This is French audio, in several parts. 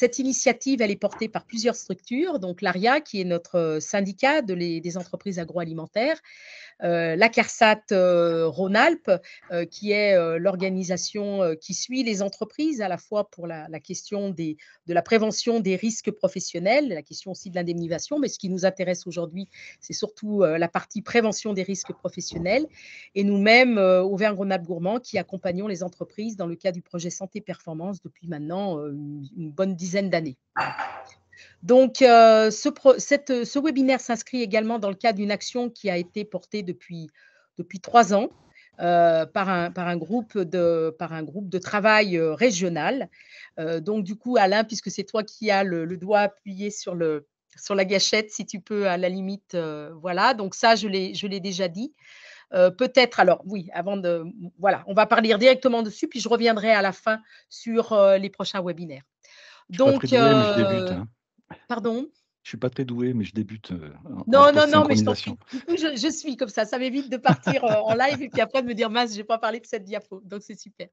Cette initiative, elle est portée par plusieurs structures, donc l'ARIA, qui est notre euh, syndicat des entreprises agroalimentaires, euh, la CARSAT euh, Rhône-Alpes, euh, qui est l'organisation qui suit les entreprises à la fois pour la, question des, de la prévention des risques professionnels, la question aussi de l'indemnisation, mais ce qui nous intéresse aujourd'hui, c'est surtout la partie prévention des risques professionnels, et nous-mêmes, Auvergne-Rhône-Alpes Gourmand, qui accompagnons les entreprises dans le cadre du projet Santé Performance depuis maintenant une bonne dizaine d'années. Donc, euh, ce, webinaire s'inscrit également dans le cadre d'une action qui a été portée depuis, depuis trois ans euh, par, un, par, un, groupe de, par un groupe de travail euh, régional. donc, du coup, Alain, puisque c'est toi qui as le, doigt appuyé sur, le, sur la gâchette, si tu peux, à la limite, voilà. Donc, ça, je l'ai déjà dit. peut-être, alors oui, avant de. Voilà, on va parler directement dessus, puis je reviendrai à la fin sur les prochains webinaires. Donc, je très mais je débute, euh, hein. pardon. Je suis pas très doué, mais je débute. Euh, non, non, non, mais je, je, je, suis comme ça. Ça m'évite de partir euh, en live et puis après de me dire, mince, n'ai pas parlé de cette diapo. Donc c'est super.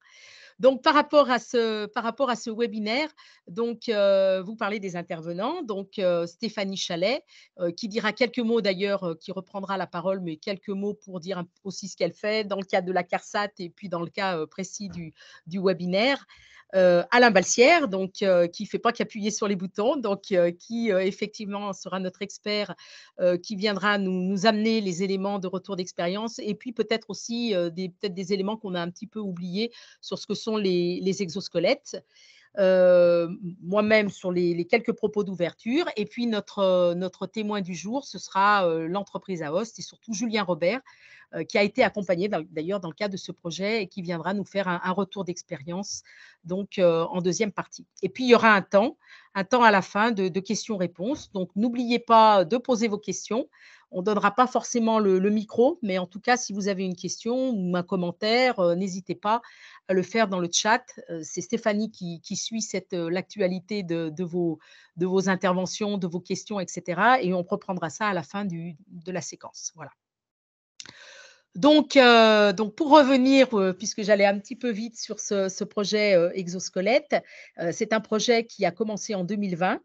Donc, par rapport à ce, par rapport à ce webinaire, donc, euh, vous parlez des intervenants. Donc, euh, Stéphanie Chalet, euh, qui dira quelques mots d'ailleurs, qui reprendra la parole, mais quelques mots pour dire aussi ce qu'elle fait dans le cadre de la CARSAT et puis dans le cas précis du, du webinaire. Alain Balsière, donc, qui ne fait pas qu'appuyer sur les boutons, donc, qui effectivement sera notre expert, qui viendra nous, nous, amener les éléments de retour d'expérience et puis peut-être aussi des, peut des éléments qu'on a un petit peu oubliés sur ce que sont les, exosquelettes. Euh, moi-même sur les, quelques propos d'ouverture. Et puis notre, euh, notre témoin du jour, ce sera euh, l'entreprise à et surtout Julien Robert, qui a été accompagné d'ailleurs dans le cadre de ce projet et qui viendra nous faire un, retour d'expérience donc en deuxième partie. Et puis il y aura un temps, un temps à la fin de questions-réponses. Donc n'oubliez pas de poser vos questions. On ne donnera pas forcément le, micro, mais en tout cas, si vous avez une question ou un commentaire, euh, n'hésitez pas à le faire dans le chat. Euh, c'est Stéphanie qui, suit euh, l'actualité de, vos, interventions, de vos questions, etc. Et on reprendra ça à la fin de la séquence. Voilà. Donc, donc, pour revenir, puisque j'allais un petit peu vite sur ce, projet Exosquelette, c'est un projet qui a commencé en 2020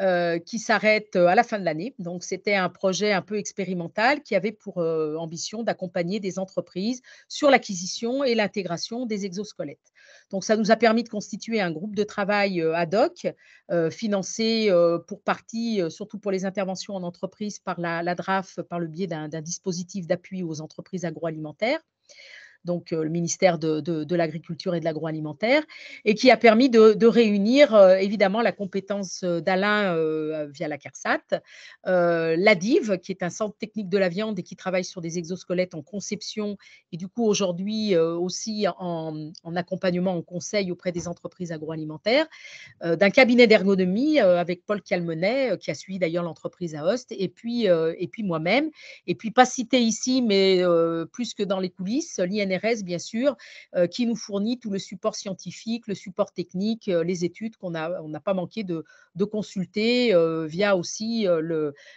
euh, qui s'arrête euh, à la fin de l'année. Donc, c'était un projet un peu expérimental qui avait pour euh, ambition d'accompagner des entreprises sur l'acquisition et l'intégration des exosquelettes. Donc, ça nous a permis de constituer un groupe de travail ad hoc, financé pour partie, surtout pour les interventions en entreprise, par la, la DRAF, par le biais d'un dispositif d'appui aux entreprises agroalimentaires donc euh, le ministère de, de, l'Agriculture et de l'Agroalimentaire, et qui a permis de, réunir euh, évidemment la compétence euh, d'Alain via la CARSAT, la DIV, qui est un centre technique de la viande et qui travaille sur des exosquelettes en conception, et du coup aujourd'hui aussi en, accompagnement, en conseil auprès des entreprises agroalimentaires, d'un cabinet d'ergonomie avec Paul Calmenet, qui a suivi d'ailleurs l'entreprise à Host, et puis, et puis moi-même, et puis pas cité ici, mais plus que dans les coulisses, l'INR bien sûr, euh, qui nous fournit tout le support scientifique, le support technique, euh, les études qu'on n'a on n'a pas manqué de, consulter euh, via aussi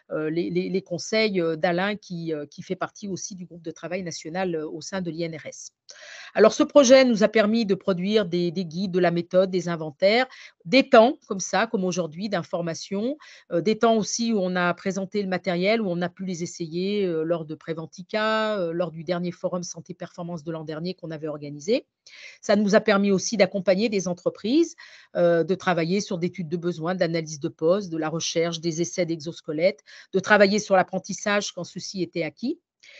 les, conseils d'Alain qui fait partie aussi du groupe de travail national au sein de l'INRS. Alors ce projet nous a permis de produire des, guides, de la méthode, des inventaires, des temps comme ça, comme aujourd'hui, d'informations, euh, des temps aussi où on a présenté le matériel, où on a pu les essayer euh, lors de Préventica, euh, lors du dernier forum santé performance de l'an dernier qu'on avait organisé. Ça nous a permis aussi d'accompagner des entreprises, de travailler sur des études de besoins, d'analyse de poste, de la recherche, des essais d'exosquelettes, de travailler sur l'apprentissage quand ceci était acquis.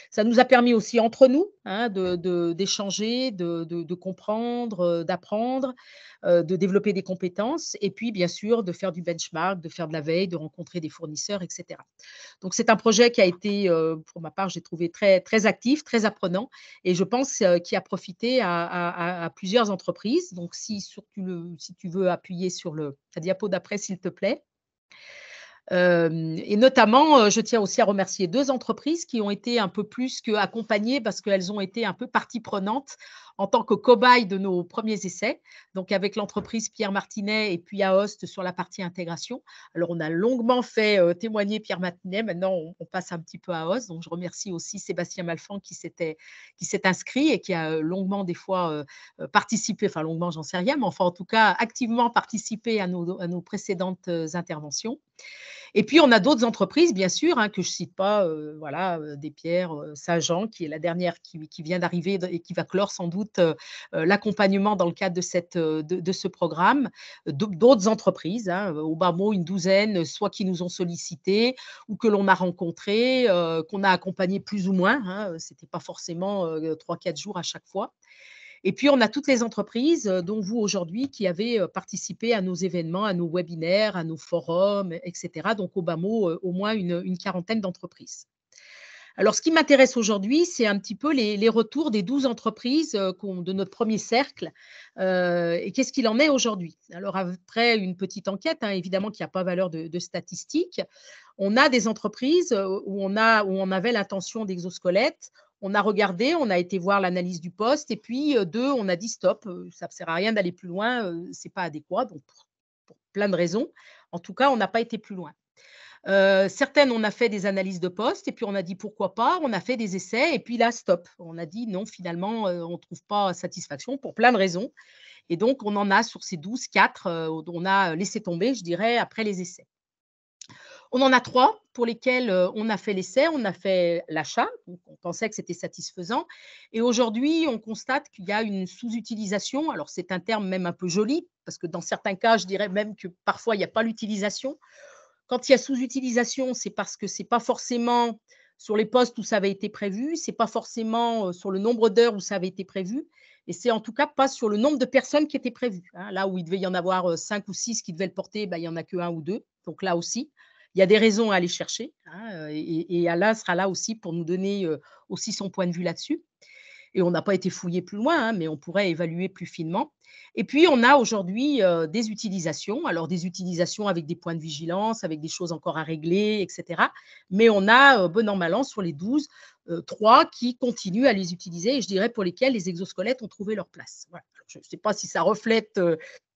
Ça nous a permis aussi entre nous hein, d'échanger, de, de, comprendre, euh, d'apprendre, euh, de développer des compétences et puis bien sûr de faire du benchmark, de faire de la veille, de rencontrer des fournisseurs, etc. Donc c'est un projet qui a été, euh, pour ma part, j'ai trouvé très, très actif, très apprenant et je pense qu'il qui a profité à, plusieurs entreprises. Donc si, tu, le, si tu veux appuyer sur le, la diapo d'après, s'il te plaît. Euh, et notamment, euh, je tiens aussi à remercier deux entreprises qui ont été un peu plus qu'accompagnées parce qu'elles ont été un peu partie prenante en tant que cobaye de nos premiers essais, donc avec l'entreprise Pierre Martinet et puis Aost sur la partie intégration. Alors, on a longuement fait euh, témoigner Pierre Martinet. Maintenant, on, passe un petit peu à Aost. Donc, je remercie aussi Sébastien Malfan qui s'était qui s'est inscrit et qui a euh, longuement des fois euh, participé, enfin longuement, j'en sais rien, mais enfin en tout cas activement participé à nos, à nos précédentes interventions. Et puis, on a d'autres entreprises, bien sûr, hein, que je ne cite pas, voilà, des pierres, Saint-Jean, qui est la dernière qui, qui vient d'arriver et qui va clore sans doute euh, euh, l'accompagnement dans le cadre de, cette, euh, de, ce programme. D'autres entreprises, hein, au bas mot, une douzaine, soit qui nous ont sollicité ou que l'on a rencontré, qu'on a accompagné plus ou moins. Hein, Ce n'était pas forcément 3-4 jours à chaque fois. Et puis, on a toutes les entreprises, dont vous aujourd'hui, qui avez participé à nos événements, à nos webinaires, à nos forums, etc. Donc, au bas mot, au moins une quarantaine d'entreprises. Alors, ce qui m'intéresse aujourd'hui, c'est un petit peu les, retours des 12 entreprises euh, de notre premier cercle euh, et qu'est-ce qu'il en est aujourd'hui. Alors, après une petite enquête, hein, évidemment évidemment, qui a pas valeur de, de statistiques, on a des entreprises euh, où on, a, où on avait l'intention d'exosquelette. On a regardé, on a été voir l'analyse du poste et puis deux, on a dit stop, ça ne sert à rien d'aller plus loin, ce n'est pas adéquat, pour plein de raisons. En tout cas, on n'a pas été plus loin. Euh, certaines, on a fait des analyses de poste et puis on a dit pourquoi pas, on a fait des essais et puis là, stop. On a dit non, finalement, euh, on ne trouve pas satisfaction pour plein de raisons. Et donc, on en a sur ces 12, 4, euh, on a laissé tomber, je dirais, après les essais. On en a trois pour lesquels on a fait l'essai, on a fait l'achat, on pensait que c'était satisfaisant. Et aujourd'hui, on constate qu'il y a une sous-utilisation. Alors, c'est un terme même un peu joli, parce que dans certains cas, je dirais même que parfois, il n'y a pas l'utilisation. Quand il y a sous-utilisation, c'est parce que ce n'est pas forcément sur les postes où ça avait été prévu, ce n'est pas forcément euh, sur le nombre d'heures où ça avait été prévu, et c'est en tout cas pas sur le nombre de personnes qui étaient prévues. Hein. là où il devait y en avoir euh, cinq ou six qui devaient le porter, bah, il n'y en a que un ou deux. Donc là aussi, il y a des raisons à aller chercher, hein, euh, et, et, Alain sera là aussi pour nous donner aussi son point de vue là-dessus. Et on n'a pas été fouillé plus loin, hein, mais on pourrait évaluer plus finement. Et puis, on a aujourd'hui euh, des utilisations, alors des utilisations avec des points de vigilance, avec des choses encore à régler, etc. Mais on a, euh, bon an, mal an, sur les 12, 3 euh, qui continuent à les utiliser et je dirais pour lesquels les exosquelettes ont trouvé leur place. Je ne sais pas si ça reflète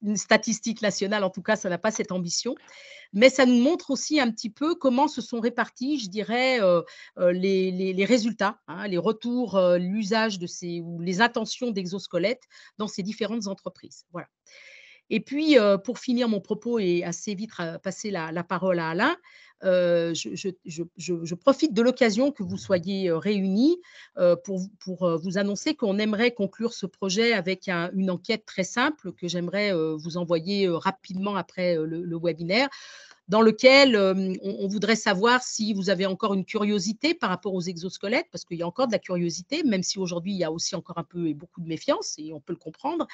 une statistique nationale, en tout cas, ça n'a pas cette ambition. Mais ça nous montre aussi un petit peu comment se sont répartis, je dirais, les, résultats, hein, les retours, l'usage de ces, ou les intentions d'exosquelettes dans ces différentes entreprises. Voilà. Et puis, euh, pour finir mon propos et assez vite passer la, parole à Alain, euh, je, profite de l'occasion que vous soyez euh, réunis pour, vous annoncer qu'on aimerait conclure ce projet avec une enquête très simple que j'aimerais vous envoyer rapidement après le webinaire dans lequel euh, on, voudrait savoir si vous avez encore une curiosité par rapport aux exosquelettes, parce qu'il y a encore de la curiosité, même si aujourd'hui il y a aussi encore un peu et beaucoup de méfiance, et on peut le comprendre.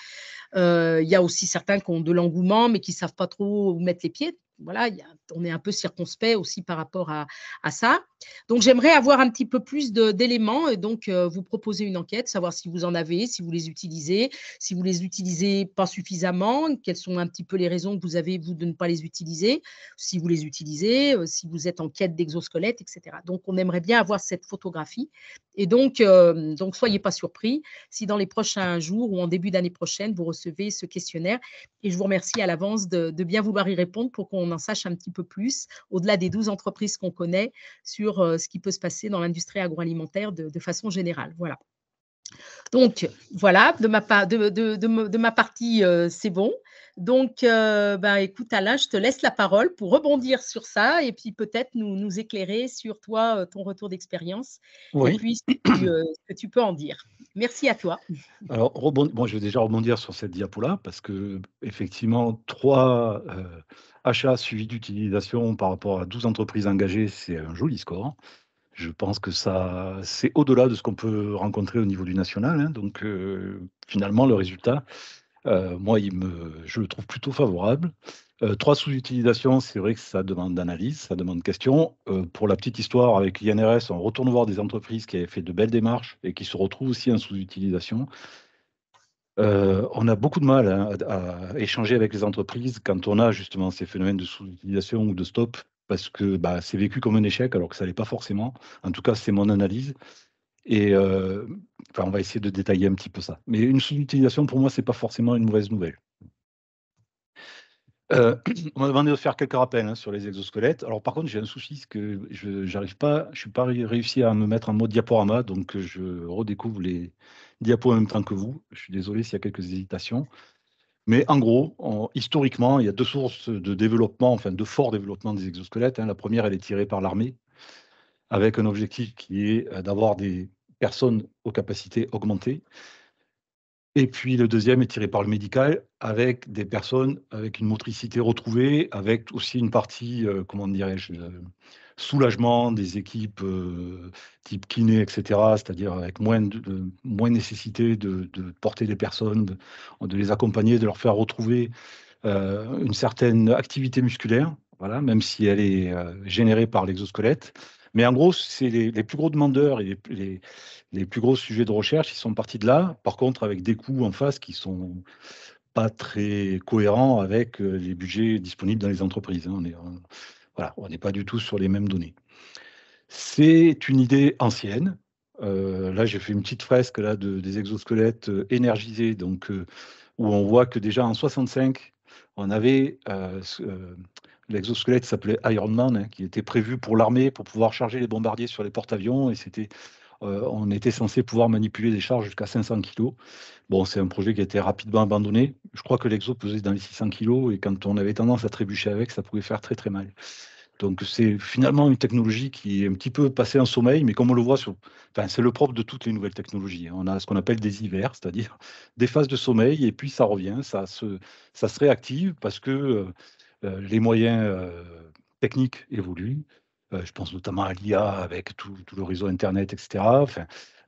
Euh, il y a aussi certains qui ont de l'engouement, mais qui ne savent pas trop où mettre les pieds voilà, on est un peu circonspect aussi par rapport à, ça. Donc j'aimerais avoir un petit peu plus d'éléments et donc euh, vous proposer une enquête, savoir si vous en avez, si vous les utilisez, si vous les utilisez pas suffisamment, quelles sont un petit peu les raisons que vous avez vous de ne pas les utiliser, si vous les utilisez, euh, si vous êtes en quête d'exosquelettes, etc. Donc on aimerait bien avoir cette photographie et donc, ne euh, donc soyez pas surpris si dans les prochains jours ou en début d'année prochaine, vous recevez ce questionnaire. Et je vous remercie à l'avance de, bien vouloir y répondre pour qu'on en sache un petit peu plus, au-delà des 12 entreprises qu'on connaît, sur euh, ce qui peut se passer dans l'industrie agroalimentaire de, façon générale. Voilà. Donc, voilà, de ma, partie, euh, c'est bon. Donc, euh, ben, écoute, Alain, je te laisse la parole pour rebondir sur ça et puis peut-être nous, éclairer sur toi, euh, ton retour d'expérience et puis euh, ce que, tu, peux en dire. Merci à toi. Alors, bon, je vais déjà rebondir sur cette diapo-là parce que, effectivement, trois achats suivis d'utilisation par rapport à 12 entreprises engagées, c'est un joli score. Je pense que ça, c'est au-delà de ce qu'on peut rencontrer au niveau du national. Hein. donc, finalement, le résultat, euh, moi, je le trouve plutôt favorable. Euh, trois sous-utilisations, c'est vrai que ça demande d'analyse, ça demande question. Euh, pour la petite histoire, avec l'INRS, on retourne voir des entreprises qui avaient fait de belles démarches et qui se retrouvent aussi en sous-utilisation. Euh, on a beaucoup de mal hein, à, échanger avec les entreprises quand on a justement ces phénomènes de sous-utilisation ou de stop, parce que bah, c'est vécu comme un échec alors que ça ne l'est pas forcément. En tout cas, c'est mon analyse. Et euh, enfin, on va essayer de détailler un petit peu ça. Mais une sous-utilisation, pour moi, ce n'est pas forcément une mauvaise nouvelle. Euh, on m'a demandé de faire quelques rappels hein, sur les exosquelettes. Alors par contre, j'ai un souci, c'est que je n'arrive pas, je suis pas réussi à me mettre en mode diaporama, donc euh, je redécouvre les diapos en même temps que vous. Je suis désolé s'il y a quelques hésitations. Mais en gros, historiquement, il y a deux sources de développement, enfin de fort développement des exosquelettes. Hein. La première, elle est tirée par l'armée, avec un objectif qui est euh, d'avoir des personnes aux capacités augmentées. Et puis le deuxième est tiré par le médical, avec des personnes avec une motricité retrouvée, avec aussi une partie, euh, comment dirais-je, euh, soulagement des équipes type kiné, etc., c'est-à-dire avec moins de, moins nécessité de, porter des personnes, de, de, les accompagner, de leur faire retrouver une certaine activité musculaire, voilà, même si elle est générée par l'exosquelette. Mais en gros, c'est les, plus gros demandeurs et les, plus gros sujets de recherche, ils sont partis de là. Par contre, avec des coûts en face qui ne sont pas très cohérents avec euh, les budgets disponibles dans les entreprises. Hein. On est, voilà, on n'est pas du tout sur les mêmes données. C'est une idée ancienne. Euh, là, j'ai fait une petite fresque là, de, des exosquelettes euh, énergisés, donc, où on voit que déjà en 1965, on avait L'exosquelette s'appelait Iron Man, hein, qui était prévu pour l'armée, pour pouvoir charger les bombardiers sur les porte-avions. Et c'était, euh, on était censé pouvoir manipuler des charges jusqu'à 500 kg. Bon, c'est un projet qui a été rapidement abandonné. Je crois que l'exo pesait dans les 600 kg. Et quand on avait tendance à trébucher avec, ça pouvait faire très très mal. Donc c'est finalement une technologie qui est un petit peu passée en sommeil, mais comme on le voit, sur... enfin, c'est le propre de toutes les nouvelles technologies. Hein. On a ce qu'on appelle des hivers, c'est-à-dire des phases de sommeil, et puis ça revient, ça se, ça se réactive parce que euh, euh, les moyens euh, techniques évoluent. Euh, je pense notamment à l'IA avec tout, le réseau Internet, etc.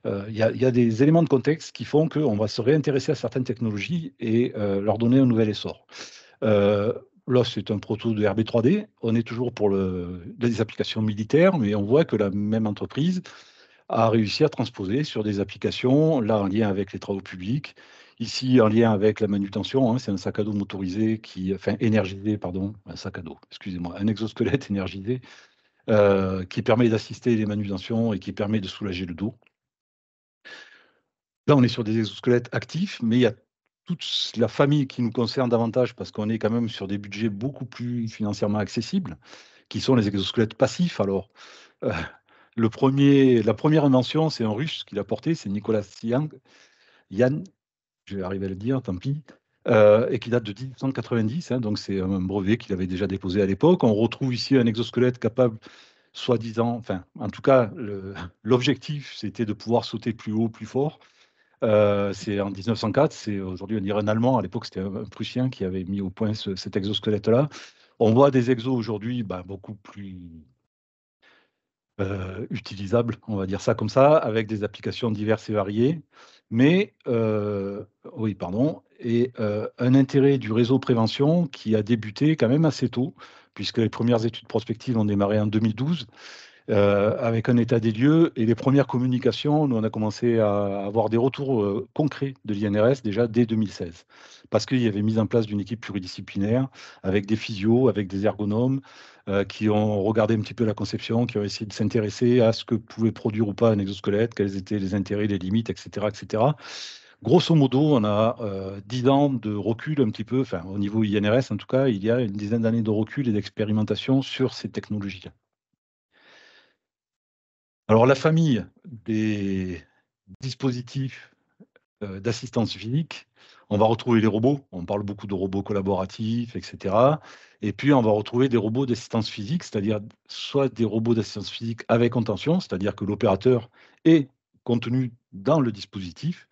il y, a des éléments de contexte qui font qu'on va se réintéresser à certaines technologies et leur donner un nouvel essor. là, c'est un proto de RB3D. On est toujours pour le, les applications militaires, mais on voit que la même entreprise a réussi à transposer sur des applications, là en lien avec les travaux publics, Ici, en lien avec la manutention, hein, c'est un sac à dos motorisé, qui, enfin énergisé, pardon, un sac à dos, excusez-moi, un exosquelette énergisé, euh, qui permet d'assister les manutentions et qui permet de soulager le dos. Là, on est sur des exosquelettes actifs, mais il y a toute la famille qui nous concerne davantage parce qu'on est quand même sur des budgets beaucoup plus financièrement accessibles, qui sont les exosquelettes passifs. Alors, euh, le premier, la première invention, c'est un russe qui l'a porté, c'est Nicolas Yang, Yann je vais arriver à le dire, tant pis, euh, et qui date de 1990. Hein, donc, c'est un brevet qu'il avait déjà déposé à l'époque. On retrouve ici un exosquelette capable, soi-disant, enfin, en tout cas, l'objectif, c'était de pouvoir sauter plus haut, plus fort. Euh, c'est en 1904, c'est aujourd'hui on dirait un Allemand, à l'époque c'était un, Prussien qui avait mis au point cet exosquelette-là. On voit des exos aujourd'hui bah, beaucoup plus euh, utilisable, on va dire ça comme ça, avec des applications diverses et variées. Mais, euh, oui, pardon, et euh, un intérêt du réseau prévention qui a débuté quand même assez tôt, puisque les premières études prospectives ont démarré en 2012 euh, avec un état des lieux et les premières communications. Nous, on a commencé à avoir des retours euh, concrets de l'INRS déjà dès 2016, parce qu'il y avait mise en place d'une équipe pluridisciplinaire avec des physios, avec des ergonomes euh, qui ont regardé un petit peu la conception, qui ont essayé de s'intéresser à ce que pouvait produire ou pas un exosquelette, quels étaient les intérêts, les limites, etc., etc. Grosso modo, on a dix 10 ans de recul un petit peu, enfin au niveau INRS en tout cas, il y a une dizaine d'années de recul et d'expérimentation sur ces technologies-là. Alors la famille des dispositifs d'assistance physique, on va retrouver les robots, on parle beaucoup de robots collaboratifs, etc. Et puis on va retrouver des robots d'assistance physique, c'est-à-dire soit des robots d'assistance physique avec contention, c'est-à-dire que l'opérateur est contenu dans le dispositif.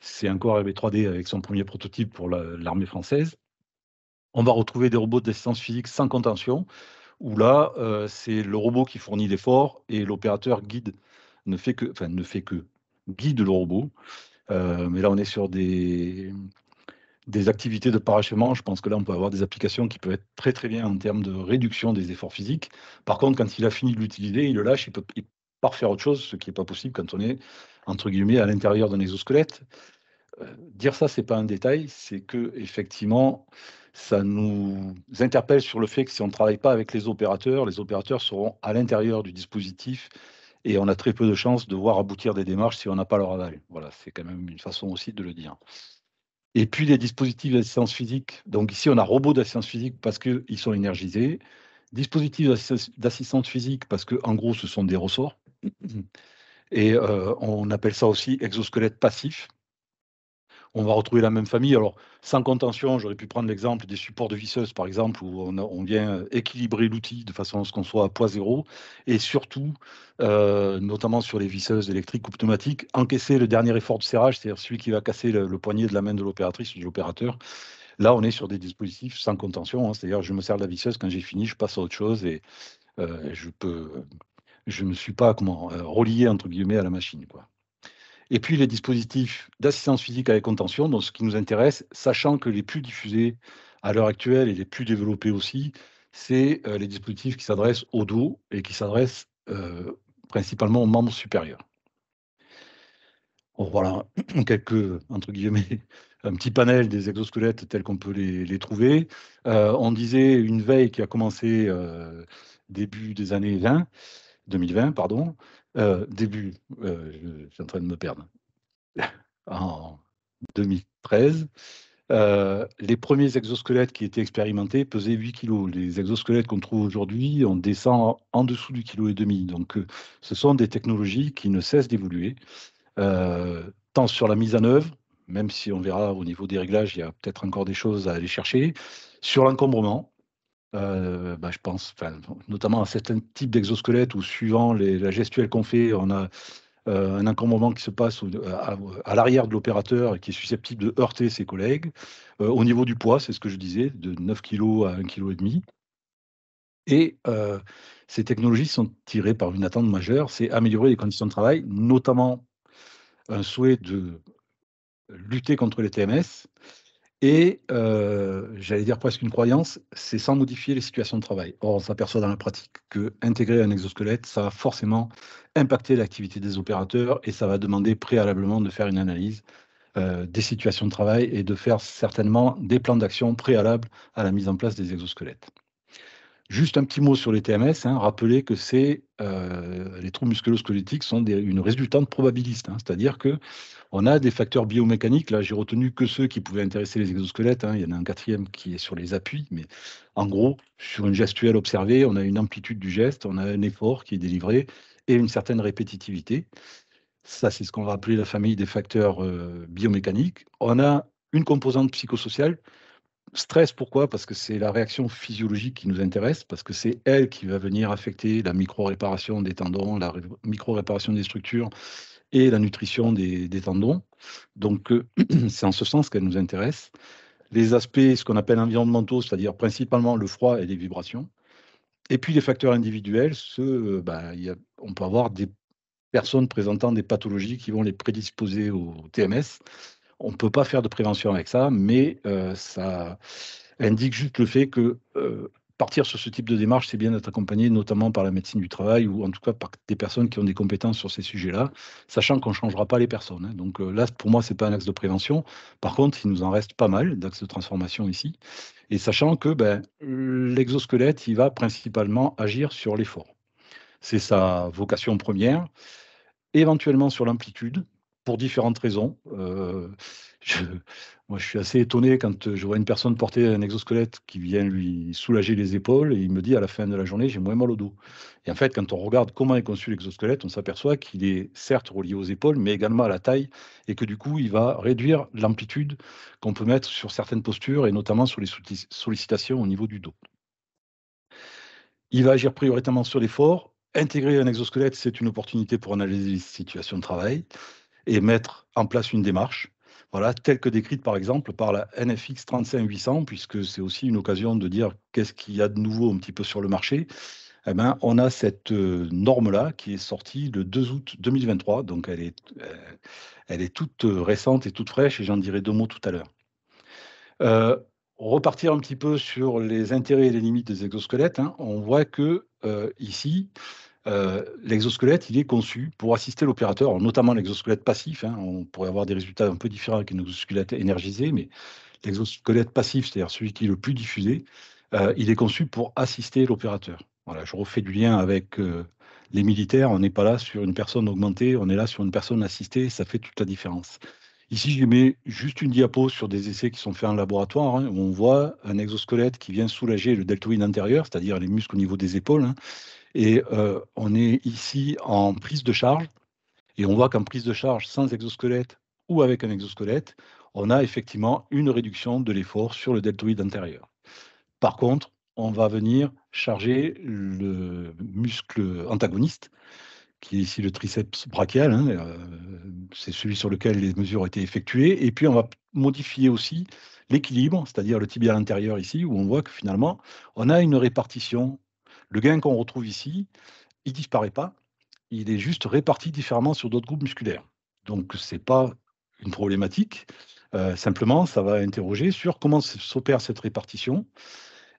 C'est encore rb 3 d avec son premier prototype pour l'armée française. On va retrouver des robots d'assistance physique sans contention, où là, euh, c'est le robot qui fournit l'effort et l'opérateur guide, ne fait que, enfin, ne fait que guide le robot. Euh, mais là, on est sur des, des activités de parachèvement. Je pense que là, on peut avoir des applications qui peuvent être très, très bien en termes de réduction des efforts physiques. Par contre, quand il a fini de l'utiliser, il le lâche, il peut, pas part faire autre chose, ce qui n'est pas possible quand on est, entre guillemets, à l'intérieur d'un exosquelette. Euh, dire ça, c'est pas un détail, c'est que effectivement, ça nous interpelle sur le fait que si on ne travaille pas avec les opérateurs, les opérateurs seront à l'intérieur du dispositif et on a très peu de chances de voir aboutir des démarches si on n'a pas leur aval. Voilà, c'est quand même une façon aussi de le dire. Et puis les dispositifs d'assistance physique. Donc ici, on a robots d'assistance physique parce qu'ils sont énergisés. Dispositifs d'assistance physique parce que, en gros, ce sont des ressorts. Et euh, on appelle ça aussi exosquelette passif on va retrouver la même famille. Alors, sans contention, j'aurais pu prendre l'exemple des supports de visseuse, par exemple, où on, vient euh, équilibrer l'outil de façon à ce qu'on soit à poids zéro, et surtout, euh, notamment sur les visseuses électriques ou pneumatiques, encaisser le dernier effort de serrage, c'est-à-dire celui qui va casser le, poignet de la main de l'opératrice ou de l'opérateur. Là, on est sur des dispositifs sans contention, hein, c'est-à-dire je me sers de la visseuse, quand j'ai fini, je passe à autre chose et euh, je peux je ne suis pas comment relié entre guillemets à la machine quoi. Et puis les dispositifs d'assistance physique avec contention, donc ce qui nous intéresse, sachant que les plus diffusés à l'heure actuelle et les plus développés aussi, c'est euh, les dispositifs qui s'adressent au dos et qui s'adressent euh, principalement aux membres supérieurs. voilà quelques, entre guillemets, un petit panel des exosquelettes tels qu'on peut les, trouver. Euh, on disait une veille qui a commencé début des années 20, 2020, pardon, euh, début, euh, je, suis en train de me perdre, en 2013, euh, les premiers exosquelettes qui étaient expérimentés pesaient 8 kg. Les exosquelettes qu'on trouve aujourd'hui, on descend en dessous du kilo et demi. Donc, ce sont des technologies qui ne cessent d'évoluer, tant sur la mise en œuvre, même si on verra au niveau des réglages, il y a peut-être encore des choses à aller chercher, sur l'encombrement, euh, bah, je pense, notamment à certains types d'exosquelettes où, suivant la gestuelle qu'on fait, on a euh, un encombrement qui se passe à, l'arrière de l'opérateur et qui est susceptible de heurter ses collègues. Euh, au niveau du poids, c'est ce que je disais, de 9 kg à 1,5 kg. Et ces technologies sont tirées par une attente majeure, c'est améliorer les conditions de travail, notamment un souhait de lutter contre les TMS, et euh, j'allais dire presque une croyance, c'est sans modifier les situations de travail. Or, on s'aperçoit dans la pratique que intégrer un exosquelette, ça va forcément impacter l'activité des opérateurs et ça va demander préalablement de faire une analyse euh, des situations de travail et de faire certainement des plans d'action préalables à la mise en place des exosquelettes. Juste un petit mot sur les TMS. Hein, rappelez que c'est euh, les troubles musculo-squelettiques sont une résultante probabiliste, hein. c'est-à-dire que on a des facteurs biomécaniques. Là, j'ai retenu que ceux qui pouvaient intéresser les exosquelettes. Hein. Il y en a un quatrième qui est sur les appuis. Mais en gros, sur une gestuelle observée, on a une amplitude du geste, on a un effort qui est délivré et une certaine répétitivité. Ça, c'est ce qu'on va appeler la famille des facteurs euh, biomécaniques. On a une composante psychosociale. Stress, pourquoi Parce que c'est la réaction physiologique qui nous intéresse, parce que c'est elle qui va venir affecter la micro-réparation des tendons, la micro-réparation des structures, et la nutrition des, tendons. Donc, euh, c'est en ce sens qu'elle nous intéresse. Les aspects, ce qu'on appelle environnementaux, c'est-à-dire principalement le froid et les vibrations. Et puis les facteurs individuels, euh, bah, on peut avoir des personnes présentant des pathologies qui vont les prédisposer au TMS. On ne peut pas faire de prévention avec ça, mais euh, ça indique juste le fait que partir sur ce type de démarche, c'est bien d'être accompagné notamment par la médecine du travail ou en tout cas par des personnes qui ont des compétences sur ces sujets-là, sachant qu'on ne changera pas les personnes. Hein. Donc euh, là, pour moi, ce n'est pas un axe de prévention. Par contre, il nous en reste pas mal d'axes de transformation ici. Et sachant que ben, l'exosquelette, il va principalement agir sur l'effort. C'est sa vocation première, éventuellement sur l'amplitude, pour différentes raisons. Euh, moi, je suis assez étonné quand euh, je vois une personne porter un exosquelette qui vient lui soulager les épaules et il me dit à la fin de la journée, j'ai moins mal au dos. Et en fait, quand on regarde comment est conçu l'exosquelette, on s'aperçoit qu'il est certes relié aux épaules, mais également à la taille et que du coup, il va réduire l'amplitude qu'on peut mettre sur certaines postures et notamment sur les sollicitations au niveau du dos. Il va agir prioritairement sur l'effort. Intégrer un exosquelette, c'est une opportunité pour analyser les situations de travail et mettre en place une démarche voilà, telle que décrite par exemple par la NFX 35800, puisque c'est aussi une occasion de dire qu'est-ce qu'il y a de nouveau un petit peu sur le marché. Eh ben, on a cette euh, norme-là qui est sortie le 2 août 2023, donc elle est, euh, elle est toute euh, récente et toute fraîche, et j'en dirai deux mots tout à l'heure. repartir un petit peu sur les intérêts et les limites des exosquelettes, hein. on voit que ici, euh, l'exosquelette, il est conçu pour assister l'opérateur, notamment l'exosquelette passif. Hein. on pourrait avoir des résultats un peu différents avec une exosquelette énergisée, mais l'exosquelette passif, c'est-à-dire celui qui est le plus diffusé, euh, il est conçu pour assister l'opérateur. Voilà, je refais du lien avec euh, les militaires. On n'est pas là sur une personne augmentée, on est là sur une personne assistée. Ça fait toute la différence. Ici, je mets juste une diapo sur des essais qui sont faits en laboratoire, hein, où on voit un exosquelette qui vient soulager le deltoïde antérieur, c'est-à-dire les muscles au niveau des épaules. Hein. Et euh, on est ici en prise de charge. Et on voit qu'en prise de charge sans exosquelette ou avec un exosquelette, on a effectivement une réduction de l'effort sur le deltoïde antérieur. Par contre, on va venir charger le muscle antagoniste, qui est ici le triceps brachial, hein, euh, c'est celui sur lequel les mesures ont été effectuées, et puis on va modifier aussi l'équilibre, c'est-à-dire le tibial intérieur ici, où on voit que finalement, on a une répartition le gain qu'on retrouve ici, il disparaît pas, il est juste réparti différemment sur d'autres groupes musculaires. Donc ce n'est pas une problématique. Euh, simplement, ça va interroger sur comment s'opère cette répartition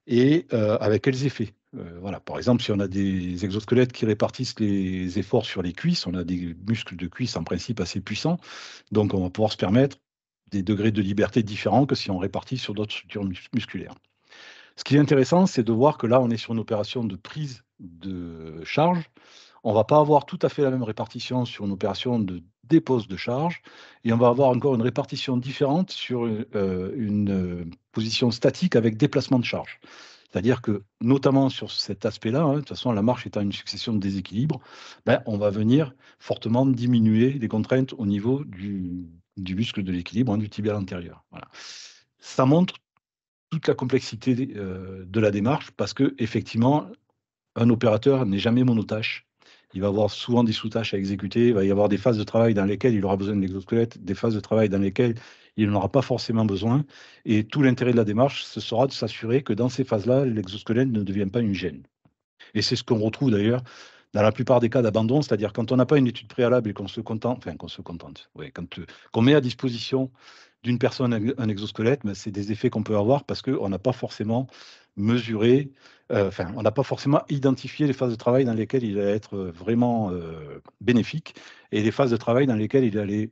et euh, avec quels effets. Euh, voilà. Par exemple, si on a des exosquelettes qui répartissent les efforts sur les cuisses, on a des muscles de cuisse en principe assez puissants, donc on va pouvoir se permettre des degrés de liberté différents que si on répartit sur d'autres structures musculaires. Ce qui est intéressant, c'est de voir que là, on est sur une opération de prise de charge. On ne va pas avoir tout à fait la même répartition sur une opération de dépose de charge, et on va avoir encore une répartition différente sur euh, une euh, position statique avec déplacement de charge. C'est-à-dire que, notamment sur cet aspect-là, hein, de toute façon, la marche étant une succession de déséquilibres, ben, on va venir fortement diminuer les contraintes au niveau du, muscle de l'équilibre, hein, du tibial antérieur. Voilà. Ça montre toute la complexité euh, de la démarche parce que effectivement, un opérateur n'est jamais monotâche. Il va avoir souvent des sous-tâches à exécuter. Il va y avoir des phases de travail dans lesquelles il aura besoin de l'exosquelette, des phases de travail dans lesquelles il n'en aura pas forcément besoin. Et tout l'intérêt de la démarche, ce sera de s'assurer que dans ces phases-là, l'exosquelette ne devienne pas une gêne. Et c'est ce qu'on retrouve d'ailleurs dans la plupart des cas d'abandon, c'est-à-dire quand on n'a pas une étude préalable et qu'on se contente, enfin qu'on se contente, Oui, quand euh, qu'on met à disposition d'une personne un exosquelette, mais c'est des effets qu'on peut avoir parce qu'on n'a pas forcément mesuré, euh, enfin, on n'a pas forcément identifié les phases de travail dans lesquelles il allait être euh, vraiment euh, bénéfique et les phases de travail dans lesquelles il allait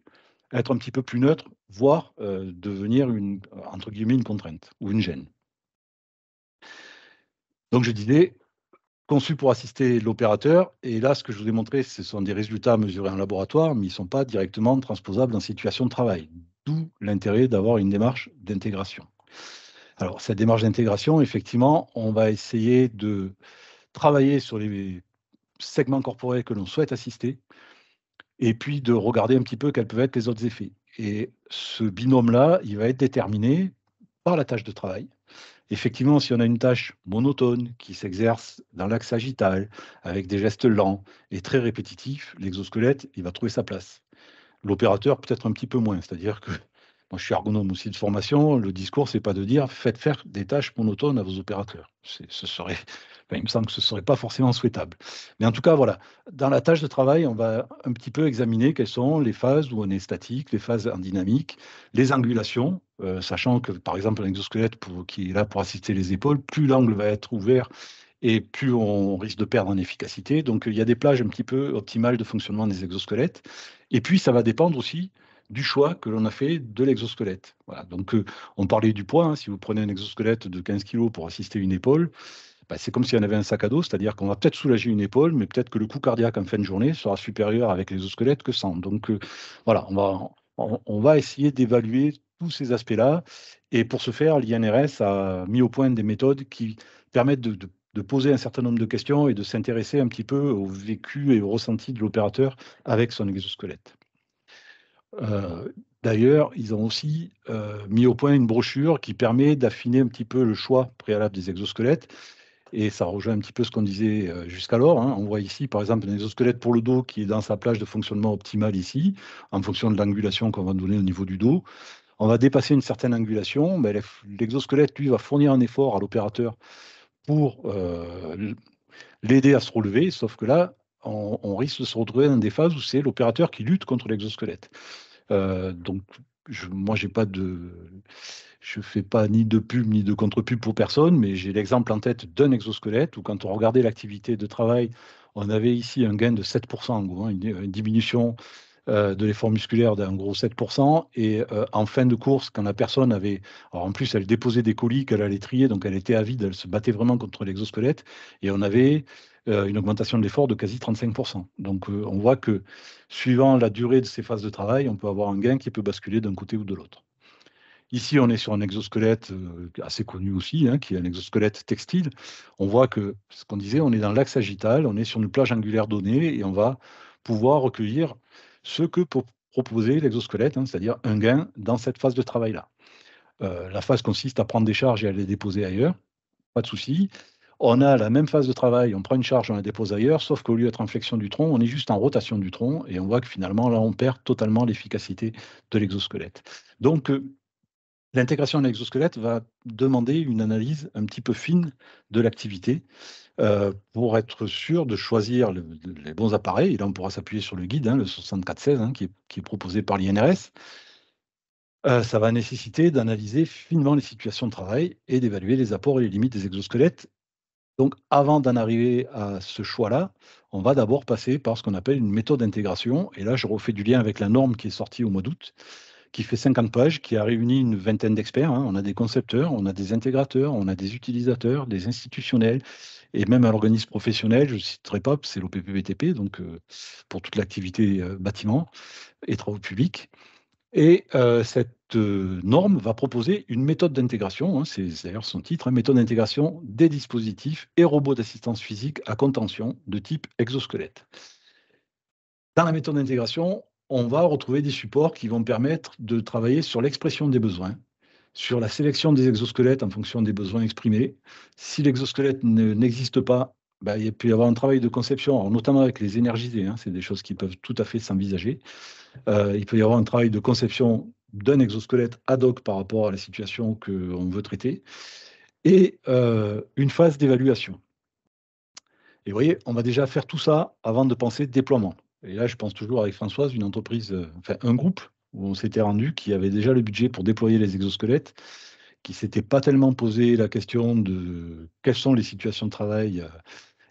être un petit peu plus neutre, voire devenir une, entre guillemets, une contrainte ou une gêne. Donc je disais, conçu pour assister l'opérateur, et là ce que je vous ai montré, ce sont des résultats mesurés en laboratoire, mais ils ne sont pas directement transposables en situation de travail l'intérêt d'avoir une démarche d'intégration. Alors, cette démarche d'intégration, effectivement, on va essayer de travailler sur les segments corporels que l'on souhaite assister, et puis de regarder un petit peu quels peuvent être les autres effets. Et ce binôme-là, il va être déterminé par la tâche de travail. Effectivement, si on a une tâche monotone qui s'exerce dans l'axe sagittal, avec des gestes lents et très répétitifs, l'exosquelette, il va trouver sa place. L'opérateur peut-être un petit peu moins, c'est-à-dire que moi, je suis ergonome aussi de formation. Le discours, c'est pas de dire faites faire des tâches monotones à vos opérateurs. Ce serait, il me semble que ce serait pas forcément souhaitable. Mais en tout cas, voilà. Dans la tâche de travail, on va un petit peu examiner quelles sont les phases où on est statique, les phases en dynamique, les angulations, euh, sachant que par exemple un exosquelette pour, qui est là pour assister les épaules, plus l'angle va être ouvert et plus on risque de perdre en efficacité. Donc il y a des plages un petit peu optimales de fonctionnement des exosquelettes. Et puis ça va dépendre aussi du choix que l'on a fait de l'exosquelette. Voilà. Donc, euh, on parlait du poids. Hein. Si vous prenez un exosquelette de 15 kg pour assister une épaule, bah, c'est comme si on avait un sac à dos, c'est-à-dire qu'on va peut-être soulager une épaule, mais peut-être que le coût cardiaque en fin de journée sera supérieur avec l'exosquelette que sans. Donc, euh, voilà, on va, essayer d'évaluer tous ces aspects-là. Et pour ce faire, l'INRS a mis au point des méthodes qui permettent de poser un certain nombre de questions et de s'intéresser un petit peu au vécu et au ressenti de l'opérateur avec son exosquelette. Euh, d'ailleurs, ils ont aussi euh, mis au point une brochure qui permet d'affiner un petit peu le choix préalable des exosquelettes. Et ça rejoint un petit peu ce qu'on disait euh, jusqu'alors. Hein. On voit ici, par exemple, un exosquelette pour le dos qui est dans sa plage de fonctionnement optimale ici, en fonction de l'angulation qu'on va donner au niveau du dos. On va dépasser une certaine angulation, mais l'exosquelette, lui, va fournir un effort à l'opérateur pour l'aider à se relever, sauf que là, on, risque de se retrouver dans des phases où c'est l'opérateur qui lutte contre l'exosquelette. Euh, donc, moi, j'ai pas de, je fais pas ni de pub ni de contre-pub pour personne, mais j'ai l'exemple en tête d'un exosquelette où quand on regardait l'activité de travail, on avait ici un gain de 7% en hein, une, diminution euh, de l'effort musculaire d'un gros 7%. Et euh, en fin de course, quand la personne avait. en plus, elle déposait des colis qu'elle allait trier, donc elle était avide, elle se battait vraiment contre l'exosquelette. Et on avait euh, une augmentation de l'effort de quasi 35%. Donc euh, on voit que suivant la durée de ces phases de travail, on peut avoir un gain qui peut basculer d'un côté ou de l'autre. Ici, on est sur un exosquelette euh, assez connu aussi, hein, qui est un exosquelette textile. On voit que, ce qu'on disait, on est dans l'axe agital, on est sur une plage angulaire donnée et on va pouvoir recueillir ce que pour proposer l'exosquelette, hein, c'est-à-dire un gain dans cette phase de travail-là. la phase consiste à prendre des charges et à les déposer ailleurs, pas de souci on a la même phase de travail, on prend une charge, on la dépose ailleurs, sauf qu'au lieu d'être en flexion du tronc, on est juste en rotation du tronc, et on voit que finalement, là, on perd totalement l'efficacité de l'exosquelette. Donc, euh, l'intégration de l'exosquelette va demander une analyse un petit peu fine de l'activité euh, pour être sûr de choisir les bons appareils. Et là, on pourra s'appuyer sur le guide, hein, le 6416, hein, qui, est, proposé par l'INRS. Euh, ça va nécessiter d'analyser finement les situations de travail et d'évaluer les apports et les limites des exosquelettes donc, avant d'en arriver à ce choix-là, on va d'abord passer par ce qu'on appelle une méthode d'intégration. Et là, je refais du lien avec la norme qui est sortie au mois d'août, qui fait 50 pages, qui a réuni une vingtaine d'experts. Hein. On a des concepteurs, on a des intégrateurs, on a des utilisateurs, des institutionnels, et même un organisme professionnel, je ne citerai pas, c'est l'OPPBTP, donc euh, pour toute l'activité euh, bâtiment et travaux publics. Et euh, cette euh, norme va proposer une méthode d'intégration, hein, c'est d'ailleurs son titre, hein, méthode d'intégration des dispositifs et robots d'assistance physique à contention de type exosquelette. Dans la méthode d'intégration, on va retrouver des supports qui vont permettre de travailler sur l'expression des besoins, sur la sélection des exosquelettes en fonction des besoins exprimés. Si l'exosquelette n'existe pas, bah, il peut y avoir un travail de conception, notamment avec les énergisés, hein, c'est des choses qui peuvent tout à fait s'envisager. Euh, il peut y avoir un travail de conception d'un exosquelette ad hoc par rapport à la situation qu'on veut traiter, et euh, une phase d'évaluation. Et vous voyez, on va déjà faire tout ça avant de penser déploiement. Et là, je pense toujours avec Françoise, une entreprise, euh, enfin un groupe où on s'était rendu qui avait déjà le budget pour déployer les exosquelettes, qui ne s'était pas tellement posé la question de quelles sont les situations de travail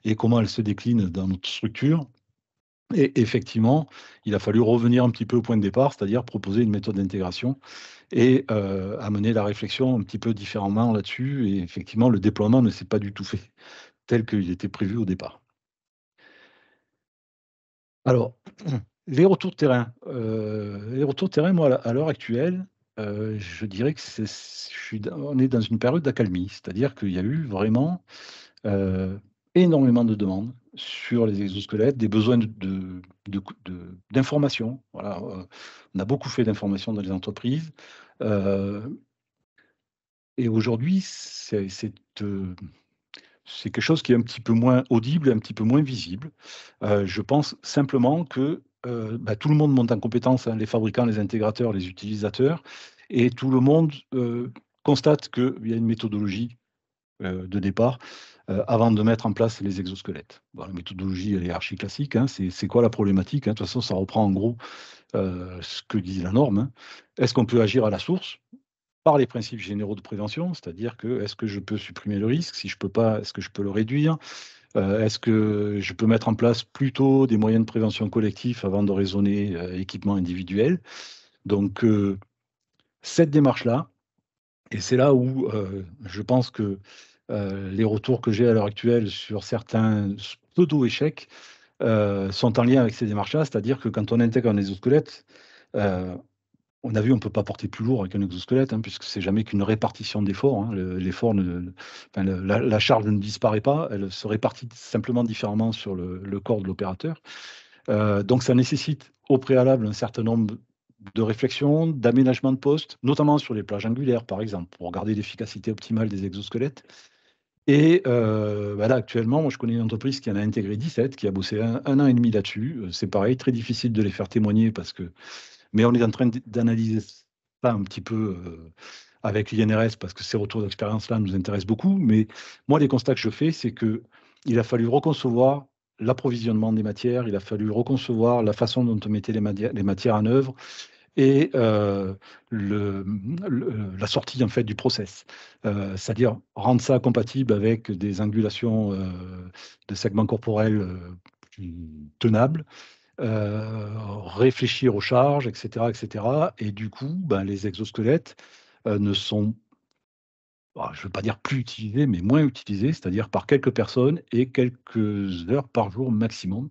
et comment elle se décline dans notre structure. Et effectivement, il a fallu revenir un petit peu au point de départ, c'est-à-dire proposer une méthode d'intégration et euh, amener la réflexion un petit peu différemment là-dessus. Et effectivement, le déploiement ne s'est pas du tout fait tel qu'il était prévu au départ. Alors, les retours de terrain. Euh, les retours de terrain, moi, à l'heure actuelle, euh, je dirais que je suis, on est dans une période d'accalmie, c'est-à-dire qu'il y a eu vraiment énormément de demandes sur les exosquelettes, des besoins d'informations. De, de, voilà, euh, on a beaucoup fait d'informations dans les entreprises. Euh, et aujourd'hui, euh, c'est quelque chose qui est un petit peu moins audible, un petit peu moins visible. je pense simplement que bah, tout le monde monte en compétence, hein, les fabricants, les intégrateurs, les utilisateurs, et tout le monde constate qu'il y a une méthodologie de départ euh, avant de mettre en place les exosquelettes. Bon, la méthodologie, elle est archi classique. Hein. c'est quoi la problématique hein? De toute façon, ça reprend en gros euh, ce que dit la norme. Hein. Est-ce qu'on peut agir à la source par les principes généraux de prévention, c'est-à-dire que est-ce que je peux supprimer le risque Si je peux pas, est-ce que je peux le réduire euh, Est-ce que je peux mettre en place plutôt des moyens de prévention collectifs avant de raisonner équipement individuel Donc, cette démarche-là, et c'est là où je pense que euh, les retours que j'ai à l'heure actuelle sur certains pseudo-échecs euh, sont en lien avec ces démarches-là, c'est-à-dire que quand on intègre un exosquelette, euh, on a vu, on ne peut pas porter plus lourd avec un exosquelette, hein, puisque c'est jamais qu'une répartition d'efforts. Hein. L'effort, la, charge ne disparaît pas, elle se répartit simplement différemment sur le, corps de l'opérateur. donc, ça nécessite au préalable un certain nombre de réflexions, d'aménagement de postes, notamment sur les plages angulaires, par exemple, pour garder l'efficacité optimale des exosquelettes. Et euh, bah actuellement, moi, je connais une entreprise qui en a intégré 17, qui a bossé un, an et demi là-dessus. Euh, c'est pareil, très difficile de les faire témoigner parce que. Mais on est en train d'analyser ça un petit peu euh, avec l'INRS parce que ces retours d'expérience-là nous intéressent beaucoup. Mais moi, les constats que je fais, c'est qu'il a fallu reconcevoir l'approvisionnement des matières, il a fallu reconcevoir la façon dont on mettait les matières en œuvre, et euh, la sortie en fait du process, euh, c'est-à-dire rendre ça compatible avec des angulations euh, de segments corporels tenables. réfléchir aux charges, etc., etc. Et du coup, ben, les exosquelettes ne sont bah, je ne veux pas dire plus utilisés, mais moins utilisés, c'est-à-dire par quelques personnes et quelques heures par jour maximum.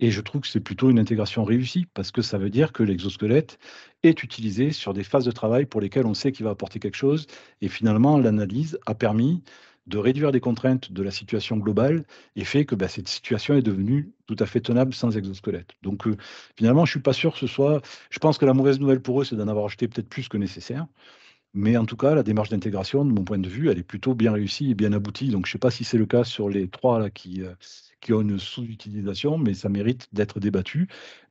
Et je trouve que c'est plutôt une intégration réussie, parce que ça veut dire que l'exosquelette est utilisé sur des phases de travail pour lesquelles on sait qu'il va apporter quelque chose. Et finalement, l'analyse a permis de réduire les contraintes de la situation globale et fait que bah, cette situation est devenue tout à fait tenable sans exosquelette. Donc euh, finalement, je ne suis pas sûr que ce soit... Je pense que la mauvaise nouvelle pour eux, c'est d'en avoir acheté peut-être plus que nécessaire. Mais en tout cas, la démarche d'intégration, de mon point de vue, elle est plutôt bien réussie et bien aboutie. Donc, je ne sais pas si c'est le cas sur les trois là, euh, qui, ont une sous-utilisation, mais ça mérite d'être débattu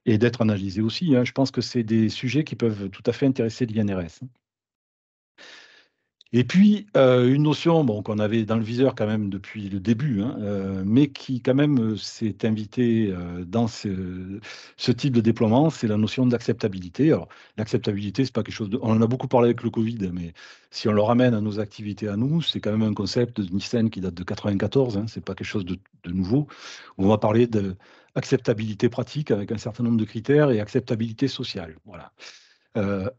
et d'être analysé aussi. Hein. Je pense que c'est des sujets qui peuvent tout à fait intéresser l'INRS. Hein. Et puis, euh, une notion qu'on avait dans le viseur quand même depuis le début, hein, euh, mais qui quand même euh, s'est invitée dans ce, type de déploiement, c'est la notion d'acceptabilité. Alors, l'acceptabilité, c'est pas quelque chose On en a beaucoup parlé avec le Covid, mais si on le ramène à nos activités à nous, c'est quand même un concept de Nissen qui date de 94, hein, c'est pas quelque chose de, nouveau. On va parler d'acceptabilité pratique avec un certain nombre de critères et acceptabilité sociale. Voilà. Euh,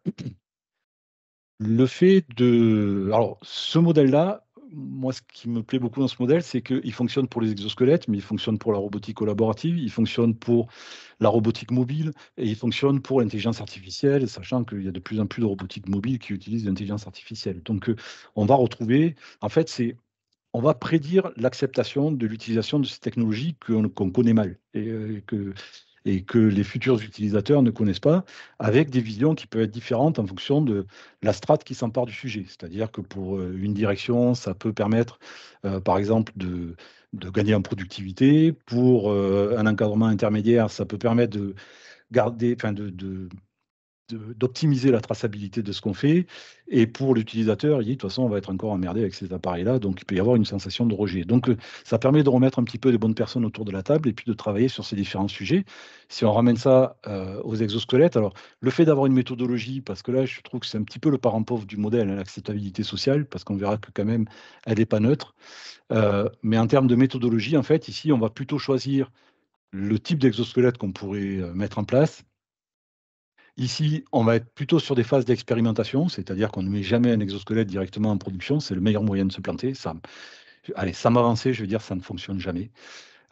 le fait de. Alors, ce modèle-là, moi, ce qui me plaît beaucoup dans ce modèle, c'est qu'il fonctionne pour les exosquelettes, mais il fonctionne pour la robotique collaborative, il fonctionne pour la robotique mobile et il fonctionne pour l'intelligence artificielle, sachant qu'il y a de plus en plus de robotiques mobiles qui utilisent l'intelligence artificielle. Donc, euh, on va retrouver. En fait, c'est on va prédire l'acceptation de l'utilisation de ces technologies qu'on connaît mal et euh, que, et que les futurs utilisateurs ne connaissent pas, avec des visions qui peuvent être différentes en fonction de la strate qui s'empare du sujet. C'est-à-dire que pour euh, une direction, ça peut permettre, euh, par exemple, de, de, gagner en productivité. Pour euh, un encadrement intermédiaire, ça peut permettre de garder, enfin de d'optimiser la traçabilité de ce qu'on fait. Et pour l'utilisateur, il dit, de toute façon, on va être encore emmerdé avec ces appareils-là, donc il peut y avoir une sensation de rejet. Donc ça permet de remettre un petit peu les bonnes personnes autour de la table et puis de travailler sur ces différents sujets. Si on ramène ça euh, aux exosquelettes, alors le fait d'avoir une méthodologie, parce que là, je trouve que c'est un petit peu le parent pauvre du modèle, hein, l'acceptabilité sociale, parce qu'on verra que quand même, elle n'est pas neutre. Euh, mais en termes de méthodologie, en fait, ici, on va plutôt choisir le type d'exosquelette qu'on pourrait euh, mettre en place, Ici, on va être plutôt sur des phases d'expérimentation, c'est-à-dire qu'on ne met jamais un exosquelette directement en production, c'est le meilleur moyen de se planter. Ça, allez, ça m'avancer, je veux dire, ça ne fonctionne jamais.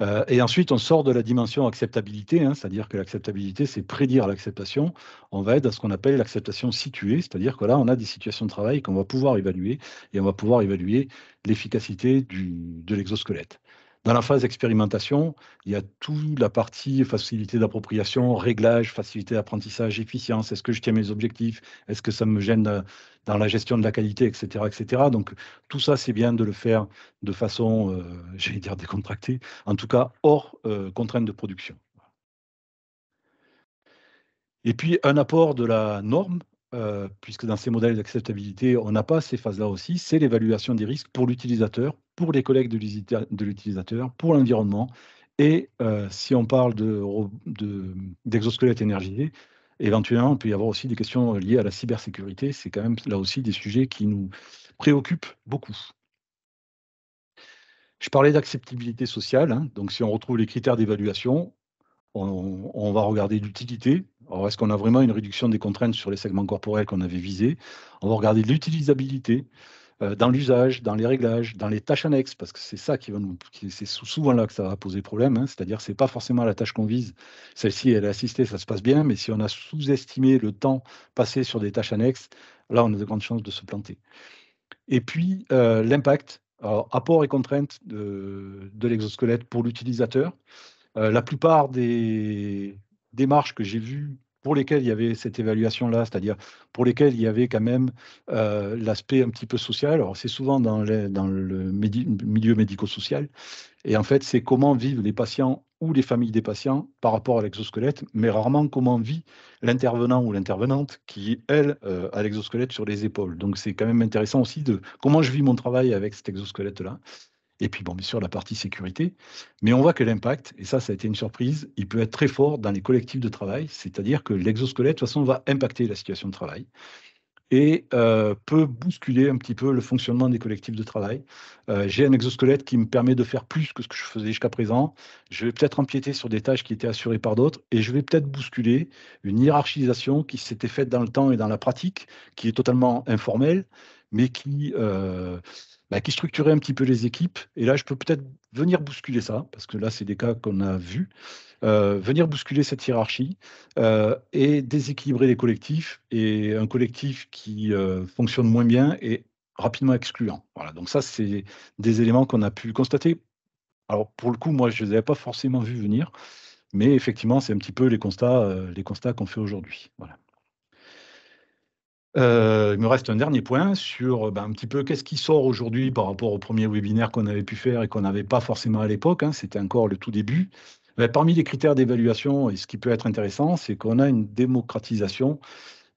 Euh, et ensuite, on sort de la dimension acceptabilité, hein, c'est-à-dire que l'acceptabilité, c'est prédire l'acceptation. On va être dans ce qu'on appelle l'acceptation située, c'est-à-dire que là, on a des situations de travail qu'on va pouvoir évaluer et on va pouvoir évaluer l'efficacité de l'exosquelette. Dans la phase expérimentation, il y a toute la partie facilité d'appropriation, réglage, facilité d'apprentissage, efficience. Est-ce que je tiens mes objectifs Est-ce que ça me gêne euh, dans la gestion de la qualité, etc., etc. Donc tout ça, c'est bien de le faire de façon, euh, j'allais dire décontractée, en tout cas hors euh, contrainte de production. Et puis un apport de la norme, puisque dans ces modèles d'acceptabilité, on n'a pas ces phases-là aussi, c'est l'évaluation des risques pour l'utilisateur pour les collègues de l'utilisateur, pour l'environnement. Et euh, si on parle d'exosquelettes de, éventuellement, il peut y avoir aussi des questions liées à la cybersécurité. C'est quand même là aussi des sujets qui nous préoccupent beaucoup. Je parlais d'acceptabilité sociale. Hein. donc, si on retrouve les critères d'évaluation, on, on, va regarder l'utilité. Alors, est-ce qu'on a vraiment une réduction des contraintes sur les segments corporels qu'on avait visés On va regarder l'utilisabilité. Euh, dans l'usage, dans les réglages, dans les tâches annexes, parce que c'est ça qui va nous, c'est souvent là que ça va poser problème. Hein. C'est-à-dire, c'est pas forcément la tâche qu'on vise. Celle-ci, elle est assistée, ça se passe bien, mais si on a sous-estimé le temps passé sur des tâches annexes, là, on a de grandes chances de se planter. Et puis, euh, l'impact, apport et contraintes de, l'exosquelette pour l'utilisateur. Euh, la plupart des démarches que j'ai vues pour lesquels il y avait cette évaluation-là, c'est-à-dire pour lesquels il y avait quand même euh, l'aspect un petit peu social. Alors, c'est souvent dans, dans le milieu médico-social. Et en fait, c'est comment vivent les patients ou les familles des patients par rapport à l'exosquelette, mais rarement comment vit l'intervenant ou l'intervenante qui, elle, euh, a l'exosquelette sur les épaules. Donc, c'est quand même intéressant aussi de comment je vis mon travail avec cet exosquelette-là. Et puis, bon, bien sûr, la partie sécurité. Mais on voit que l'impact, et ça, ça a été une surprise, il peut être très fort dans les collectifs de travail, c'est-à-dire que l'exosquelette, de toute façon, va impacter la situation de travail et euh, peut bousculer un petit peu le fonctionnement des collectifs de travail. Euh, j'ai un exosquelette qui me permet de faire plus que ce que je faisais jusqu'à présent. Je vais peut-être empiéter sur des tâches qui étaient assurées par d'autres et je vais peut-être bousculer une hiérarchisation qui s'était faite dans le temps et dans la pratique, qui est totalement informelle, mais qui... Euh, bah, qui structurait un petit peu les équipes. Et là, je peux peut-être venir bousculer ça, parce que là, c'est des cas qu'on a vus, euh, venir bousculer cette hiérarchie euh, et déséquilibrer les collectifs, et un collectif qui euh, fonctionne moins bien est rapidement excluant. Voilà, donc ça, c'est des éléments qu'on a pu constater. Alors, pour le coup, moi, je ne les avais pas forcément vus venir, mais effectivement, c'est un petit peu les constats, les constats qu'on fait aujourd'hui. Voilà. Euh, il me reste un dernier point sur euh, ben, un petit peu qu'est-ce qui sort aujourd'hui par rapport au premier webinaire qu'on avait pu faire et qu'on n'avait pas forcément à l'époque. Hein, c'était encore le tout début. Ben, parmi les critères d'évaluation, et ce qui peut être intéressant, c'est qu'on a une démocratisation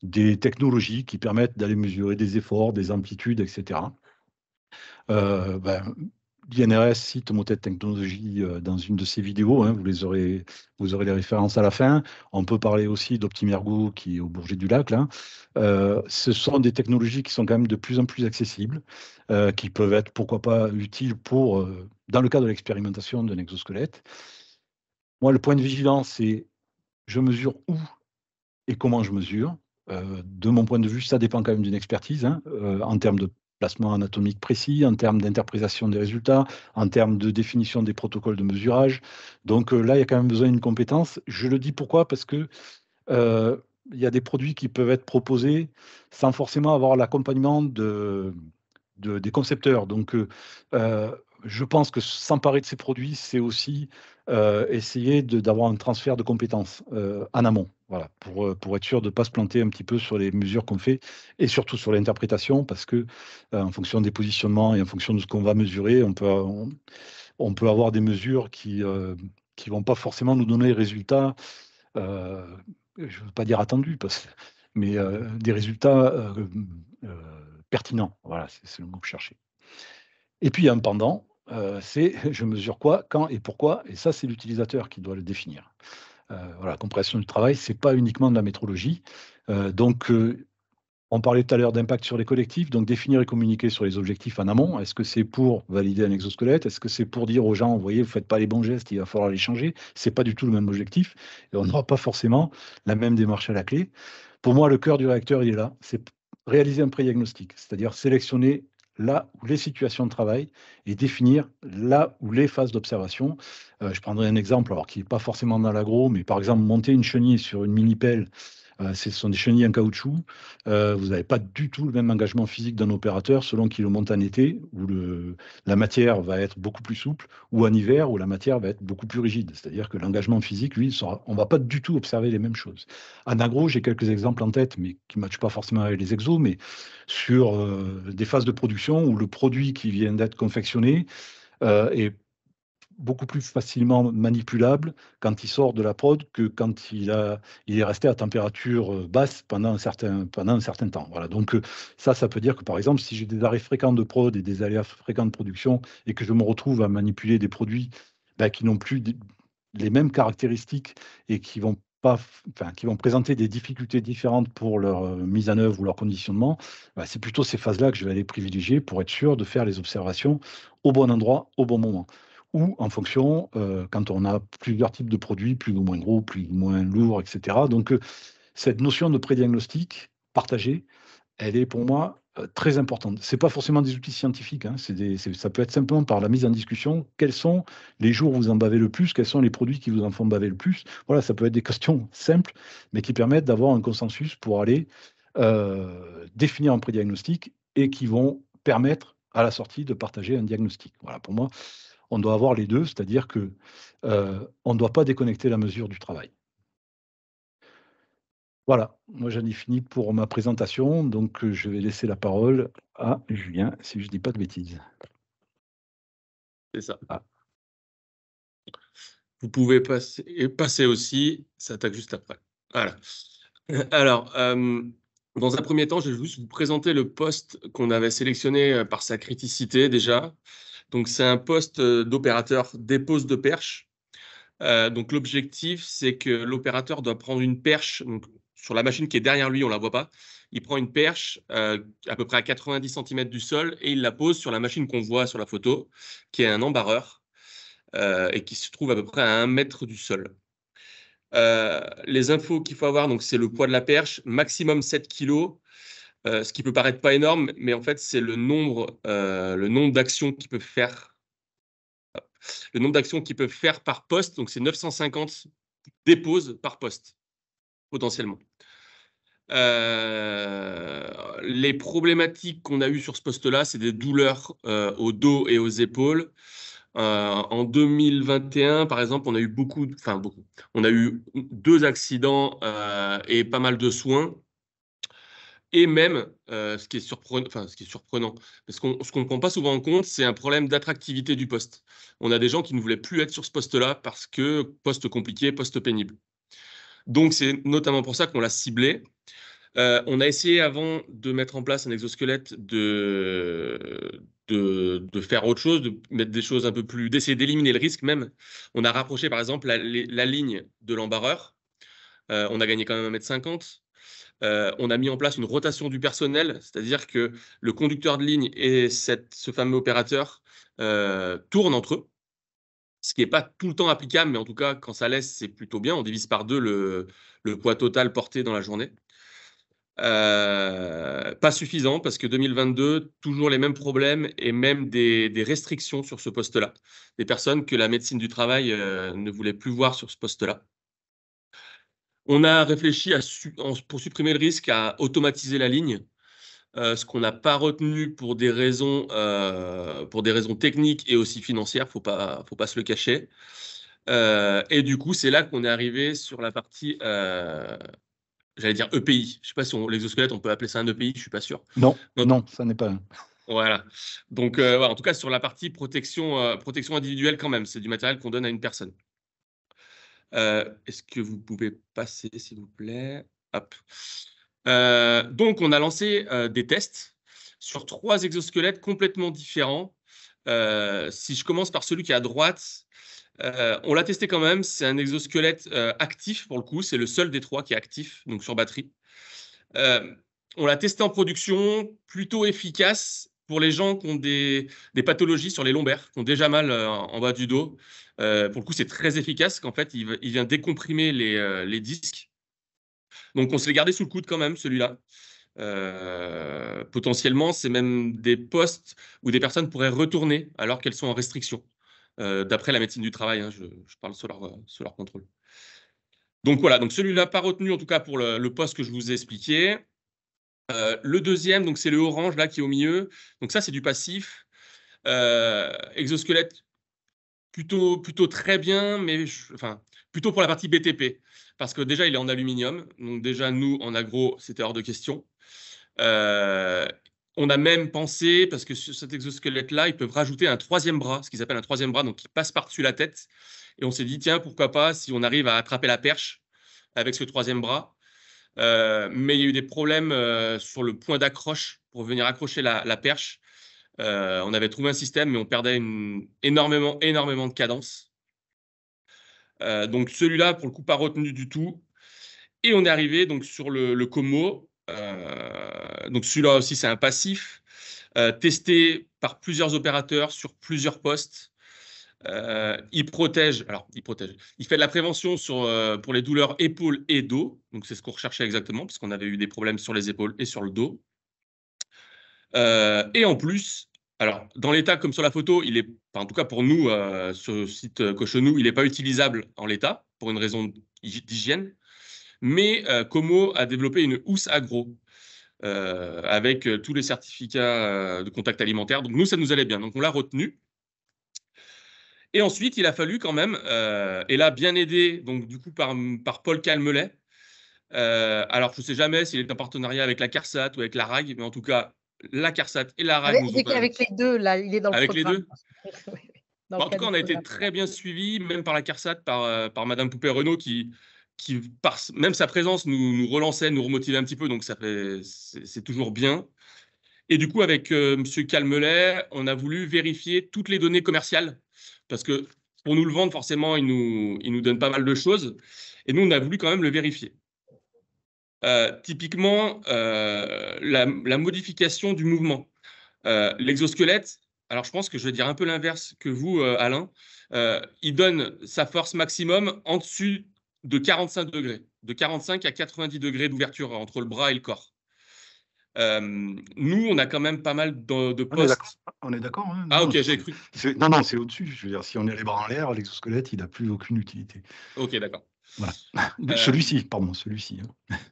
des technologies qui permettent d'aller mesurer des efforts, des amplitudes, etc l'INRS cite Motet Technologie euh, dans une de ses vidéos, hein, vous, les aurez, vous aurez les références à la fin. On peut parler aussi d'Optimergo qui est au Bourget du Lac. Euh, ce sont des technologies qui sont quand même de plus en plus accessibles, euh, qui peuvent être, pourquoi pas, utiles pour, dans le cas de l'expérimentation d'un exosquelette. Moi, le point de vigilance, c'est je mesure où et comment je mesure. de mon point de vue, ça dépend quand même d'une expertise hein, en termes de placement anatomique précis, en termes d'interprétation des résultats, en termes de définition des protocoles de mesurage. Donc euh, là, il y a quand même besoin d'une compétence. Je le dis pourquoi Parce que euh, il y a des produits qui peuvent être proposés sans forcément avoir l'accompagnement de, des concepteurs. Donc euh, je pense que s'emparer de ces produits, c'est aussi essayer d'avoir un transfert de compétences en amont. Voilà, euh, pour, être sûr de ne pas se planter un petit peu sur les mesures qu'on fait et surtout sur l'interprétation, parce que euh, en fonction des positionnements et en fonction de ce qu'on va mesurer, on peut, avoir des mesures qui ne euh, vont pas forcément nous donner les résultats, je ne veux pas dire attendus, mais des résultats pertinents. Voilà, c'est le mot que je Et puis, un pendant, c'est je mesure quoi, quand et pourquoi, et ça, c'est l'utilisateur qui doit le définir. Euh, la compréhension du travail, c'est pas uniquement de la métrologie. Euh, donc, euh, on parlait tout à l'heure d'impact sur les collectifs, donc définir et communiquer sur les objectifs en amont. Est-ce que c'est pour valider un exosquelette Est-ce que c'est pour dire aux gens, vous voyez, vous ne faites pas les bons gestes, il va falloir les changer C'est pas du tout le même objectif et on n'aura pas forcément la même démarche à la clé. Pour moi, le cœur du réacteur, il est là. C'est réaliser un pré-diagnostic, c'est-à-dire sélectionner là où les situations de travail et définir là où les phases d'observation. Euh, je prendrai un exemple, alors qui n'est pas forcément dans l'agro, mais par exemple monter une chenille sur une mini-pelle euh, ce sont des chenilles en caoutchouc. Euh, vous n'avez pas du tout le même engagement physique d'un opérateur selon qu'il le monte en été, où le, la matière va être beaucoup plus souple, ou en hiver, où la matière va être beaucoup plus rigide. C'est-à-dire que l'engagement physique, lui, on ne va pas du tout observer les mêmes choses. En agro, j'ai quelques exemples en tête, mais qui ne matchent pas forcément avec les exos, mais sur euh, des phases de production où le produit qui vient d'être confectionné est beaucoup plus facilement manipulable quand il sort de la prod que quand il, a, il est resté à température euh, basse pendant un certain, pendant un certain temps. Voilà. Donc euh, ça, ça peut dire que par exemple, si j'ai des arrêts fréquents de prod et des aléas fréquents de production et que je me retrouve à manipuler des produits ben, qui n'ont plus les mêmes caractéristiques et qui vont pas, qui vont présenter des difficultés différentes pour leur euh, mise en œuvre ou leur conditionnement, ben, c'est plutôt ces phases-là que je vais aller privilégier pour être sûr de faire les observations au bon endroit, au bon moment ou en fonction, euh, quand on a plusieurs types de produits, plus ou moins gros, plus ou moins lourds, etc. Donc, euh, cette notion de prédiagnostic partagé, elle est pour moi euh, très importante. Ce n'est pas forcément des outils scientifiques, hein, ça peut être simplement par la mise en discussion, quels sont les jours où vous en bavez le plus, quels sont les produits qui vous en font baver le plus. Voilà, ça peut être des questions simples, mais qui permettent d'avoir un consensus pour aller définir un prédiagnostic et qui vont permettre à la sortie de partager un diagnostic. Voilà, pour moi, on doit avoir les deux, c'est-à-dire que euh, on ne doit pas déconnecter la mesure du travail. Voilà, moi j'en ai fini pour ma présentation, donc euh, je vais laisser la parole à Julien, si je ne dis pas de bêtises. C'est ça. Ah. Vous pouvez passer, aussi, ça attaque juste après. Voilà. Alors, euh, dans un premier temps, je vais juste vous présenter le poste qu'on avait sélectionné par sa criticité déjà. Donc c'est un poste euh, d'opérateur dépose de perche. Euh, donc l'objectif, c'est que l'opérateur doit prendre une perche donc, sur la machine qui est derrière lui, on ne la voit pas. Il prend une perche euh, à peu près à 90 cm du sol et il la pose sur la machine qu'on voit sur la photo, qui est un embarreur et qui se trouve à peu près à 1 mètre du sol. les infos qu'il faut avoir, c'est le poids de la perche, maximum 7 kg, euh, ce qui peut paraître pas énorme, mais en fait, c'est le nombre, nombre d'actions qu'ils peuvent faire. Le nombre d'actions qui peuvent faire par poste, donc c'est 950 déposes par poste, potentiellement. Euh, les problématiques qu'on a eues sur ce poste-là, c'est des douleurs euh, au dos et aux épaules. en 2021, par exemple, on a eu beaucoup, enfin beaucoup, on a eu deux accidents et pas mal de soins. Et même, euh, ce, qui est surprenant, ce qu'on ne prend pas souvent en compte, c'est un problème d'attractivité du poste. On a des gens qui ne voulaient plus être sur ce poste-là parce que poste compliqué, poste pénible. Donc, c'est notamment pour ça qu'on l'a ciblé. Euh, on a essayé avant de mettre en place un exosquelette de, de, faire autre chose, de mettre des choses un peu plus, d'essayer d'éliminer le risque même. On a rapproché par exemple la, ligne de l'embarreur. Euh, on a gagné quand même 1m50. Euh, on a mis en place une rotation du personnel, c'est-à-dire que le conducteur de ligne et ce fameux opérateur euh, tournent entre eux, ce qui n'est pas tout le temps applicable, mais en tout cas, quand ça laisse, c'est plutôt bien. On divise par deux le, poids total porté dans la journée. Euh, pas suffisant parce que 2022, toujours les mêmes problèmes et même des, des restrictions sur ce poste-là. Des personnes que la médecine du travail ne voulait plus voir sur ce poste-là. On a réfléchi à, pour supprimer le risque à automatiser la ligne. Euh, ce qu'on n'a pas retenu euh, pour des raisons techniques et aussi financières, faut pas faut pas se le cacher. Euh, et du coup, c'est là qu'on est arrivé sur la partie j'allais dire EPI. Je sais pas si l'exosquelette on peut appeler ça un EPI, je suis pas sûr. Non, non, ça n'est pas. Voilà. Donc, en tout cas, sur la partie protection, protection individuelle quand même, c'est du matériel qu'on donne à une personne. Euh, est-ce que vous pouvez passer, s'il vous plaît euh, donc, on a lancé euh, des tests sur trois exosquelettes complètement différents. si je commence par celui qui est à droite, on l'a testé quand même. C'est un exosquelette actif pour le coup. C'est le seul des trois qui est actif, donc sur batterie. on l'a testé en production, plutôt efficace pour les gens qui ont des, pathologies sur les lombaires, qui ont déjà mal euh, en bas du dos, euh, pour le coup, c'est très efficace qu'en fait, il, vient décomprimer euh, les, disques. Donc, on se les gardait sous le coude quand même, celui-là. potentiellement, c'est même des postes où des personnes pourraient retourner alors qu'elles sont en restriction, d'après la médecine du travail. Hein, je, parle sous leur, contrôle. Donc voilà, donc celui-là pas retenu en tout cas pour le, le poste que je vous ai expliqué. Euh, le deuxième, donc c'est le orange là qui est au milieu. Donc ça, c'est du passif. Euh, exosquelette plutôt plutôt très bien, mais enfin plutôt pour la partie BTP parce que déjà il est en aluminium. Donc déjà nous en agro, c'était hors de question. Euh, on a même pensé, parce que sur cet exosquelette-là, ils peuvent rajouter un troisième bras, ce qu'ils appellent un troisième bras, donc qui passe par-dessus la tête. Et on s'est dit, tiens, pourquoi pas si on arrive à attraper la perche avec ce troisième bras euh, mais il y a eu des problèmes euh, sur le point d'accroche pour venir accrocher la, perche. Euh, on avait trouvé un système, mais on perdait énormément, énormément de cadence. donc celui-là, pour le coup, pas retenu du tout. Et on est arrivé donc sur le, Como. donc celui-là aussi, c'est un passif testé par plusieurs opérateurs sur plusieurs postes. Euh, il protège, alors il protège, il fait de la prévention sur, euh, pour les douleurs épaules et dos, donc c'est ce qu'on recherchait exactement, puisqu'on avait eu des problèmes sur les épaules et sur le dos. Euh, et en plus, alors dans l'état comme sur la photo, il est, en tout cas pour nous, sur le site Cochonou, il n'est pas utilisable en l'état pour une raison d'hygiène, mais Como a développé une housse agro. avec tous les certificats de contact alimentaire. Donc nous, ça nous allait bien. Donc on l'a retenu. Et ensuite, il a fallu quand même, euh, et là, bien aidé donc, du coup, par, par Paul Calmelet. Euh, alors, je ne sais jamais s'il est en partenariat avec la CARSAT ou avec la RAG, mais en tout cas, la CARSAT et la RAG. Avec, nous avec les deux, là, il est dans le Avec les deux en tout cas, on a été très bien suivis, même par la CARSAT, par, euh, par Madame Poupée-Renault, qui, qui même sa présence, nous, nous, relançait, nous remotivait un petit peu, donc ça c'est, toujours bien. Et du coup, avec Monsieur M. Calmelet, on a voulu vérifier toutes les données commerciales parce que pour nous le vendre, forcément, il nous, donne nous pas mal de choses. Et nous, on a voulu quand même le vérifier. Euh, typiquement, euh, la, modification du mouvement. Euh, l'exosquelette, alors je pense que je vais dire un peu l'inverse que vous, Alain, il donne sa force maximum en dessus de 45 degrés, de 45 à 90 degrés d'ouverture entre le bras et le corps. Euh, nous, on a quand même pas mal de, postes. On est d'accord. Hein. ah, ok, j'ai cru. Non, non, c'est au-dessus. Je veux dire, si on est les bras en l'air, l'exosquelette, il n'a plus aucune utilité. Ok, d'accord. Euh, celui-ci, pardon, celui-ci. Hein.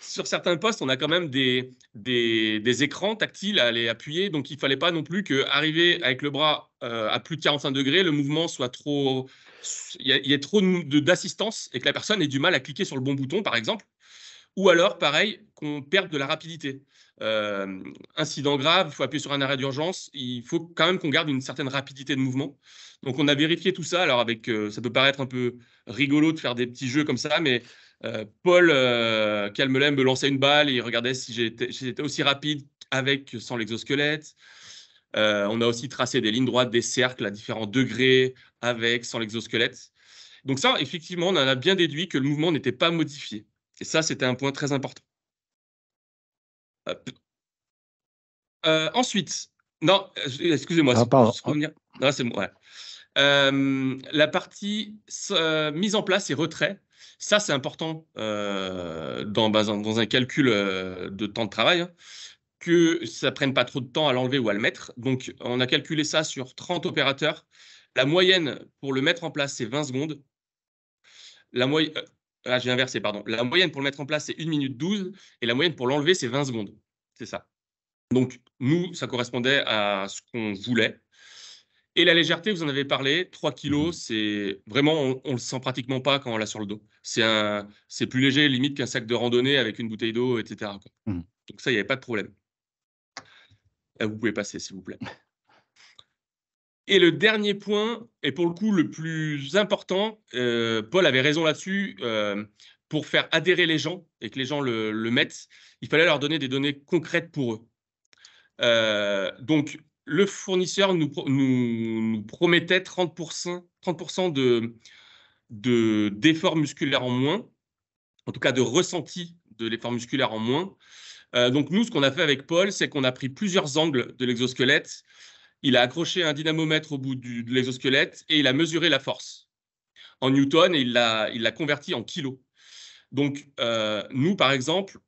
Sur certains postes, on a quand même des, des, écrans tactiles à les appuyer, donc il fallait pas non plus qu'arriver avec le bras euh, à plus de 45 degrés, le mouvement soit trop. Il y, ait trop d'assistance et que la personne ait du mal à cliquer sur le bon bouton, par exemple ou alors, pareil, qu'on perde de la rapidité. Euh, incident grave, il faut appuyer sur un arrêt d'urgence, il faut quand même qu'on garde une certaine rapidité de mouvement. Donc on a vérifié tout ça. Alors avec, euh, ça peut paraître un peu rigolo de faire des petits jeux comme ça, mais euh, Paul Calmelem me lançait une balle et il regardait si j'étais aussi rapide avec sans l'exosquelette. on a aussi tracé des lignes droites, des cercles à différents degrés avec, sans l'exosquelette. Donc ça, effectivement, on en a bien déduit que le mouvement n'était pas modifié. Et ça, c'était un point très important. Euh, ensuite, non, euh, excusez-moi. Ah, c'est euh, la partie mise en place et retrait, ça c'est important bah, dans, un calcul de temps de travail, hein, que ça prenne pas trop de temps à l'enlever ou à le mettre. Donc on a calculé ça sur 30 opérateurs. La moyenne pour le mettre en place, c'est 20 secondes. La moyenne ah, j'ai inversé, pardon. La moyenne pour le mettre en place, c'est 1 minute 12 et la moyenne pour l'enlever, c'est 20 secondes. C'est ça. Donc, nous, ça correspondait à ce qu'on voulait. Et la légèreté, vous en avez parlé, 3 kilos, c'est vraiment, on, ne le sent pratiquement pas quand on l'a sur le dos. C'est c'est plus léger limite qu'un sac de randonnée avec une bouteille d'eau, etc. Mm. Donc ça, il n'y avait pas de problème. Euh, vous pouvez passer, s'il vous plaît. Et le dernier point, et pour le coup le plus important, euh, Paul avait raison là-dessus, euh, pour faire adhérer les gens et que les gens le, mettent, il fallait leur donner des données concrètes pour eux. Euh, donc, le fournisseur nous, promettait 30%, 30 de, de, d'effort musculaire en moins, en tout cas de ressenti de l'effort musculaire en moins. donc nous, ce qu'on a fait avec Paul, c'est qu'on a pris plusieurs angles de l'exosquelette il a accroché un dynamomètre au bout du, de l'exosquelette et il a mesuré la force en newton et il l'a converti en kilos. Donc, euh, nous, par exemple,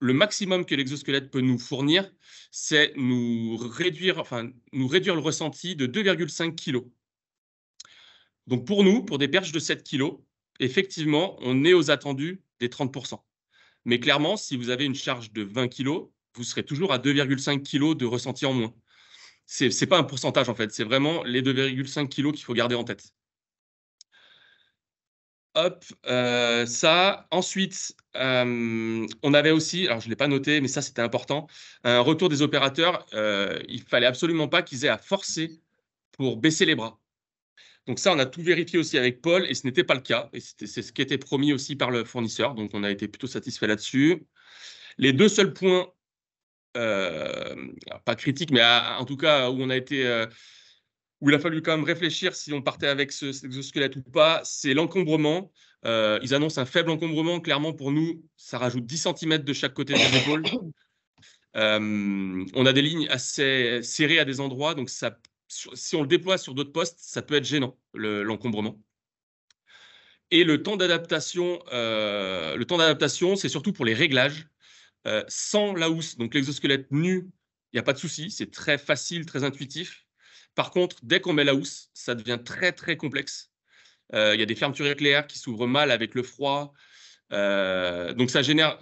le maximum que l'exosquelette peut nous fournir, c'est nous réduire, enfin, nous réduire le ressenti de 2,5 kilos. Donc, pour nous, pour des perches de 7 kilos, effectivement, on est aux attendus des 30%. Mais clairement, si vous avez une charge de 20 kilos, vous serez toujours à 2,5 kilos de ressenti en moins c'est n'est pas un pourcentage en fait, c'est vraiment les 2,5 kilos qu'il faut garder en tête. Hop, euh, ça. Ensuite, euh, on avait aussi, alors je ne l'ai pas noté, mais ça c'était important, un retour des opérateurs. Il euh, il fallait absolument pas qu'ils aient à forcer pour baisser les bras. Donc ça, on a tout vérifié aussi avec Paul et ce n'était pas le cas. Et c'est ce qui était promis aussi par le fournisseur. Donc on a été plutôt satisfait là-dessus. Les deux seuls points euh, pas critique, mais en tout cas où on a été euh, où il a fallu quand même réfléchir si on partait avec ce, exosquelette ou pas, c'est l'encombrement. Euh, ils annoncent un faible encombrement. Clairement, pour nous, ça rajoute 10 cm de chaque côté de l'épaule on a des lignes assez serrées à des endroits, donc ça, si on le déploie sur d'autres postes, ça peut être gênant, l'encombrement. et le temps d'adaptation, le temps d'adaptation, c'est surtout pour les réglages. Euh, sans la housse, donc l'exosquelette nu, il n'y a pas de souci, c'est très facile, très intuitif. Par contre, dès qu'on met la housse, ça devient très très complexe. Euh, il y a des fermetures éclair qui s'ouvrent mal avec le froid. Euh, donc ça génère.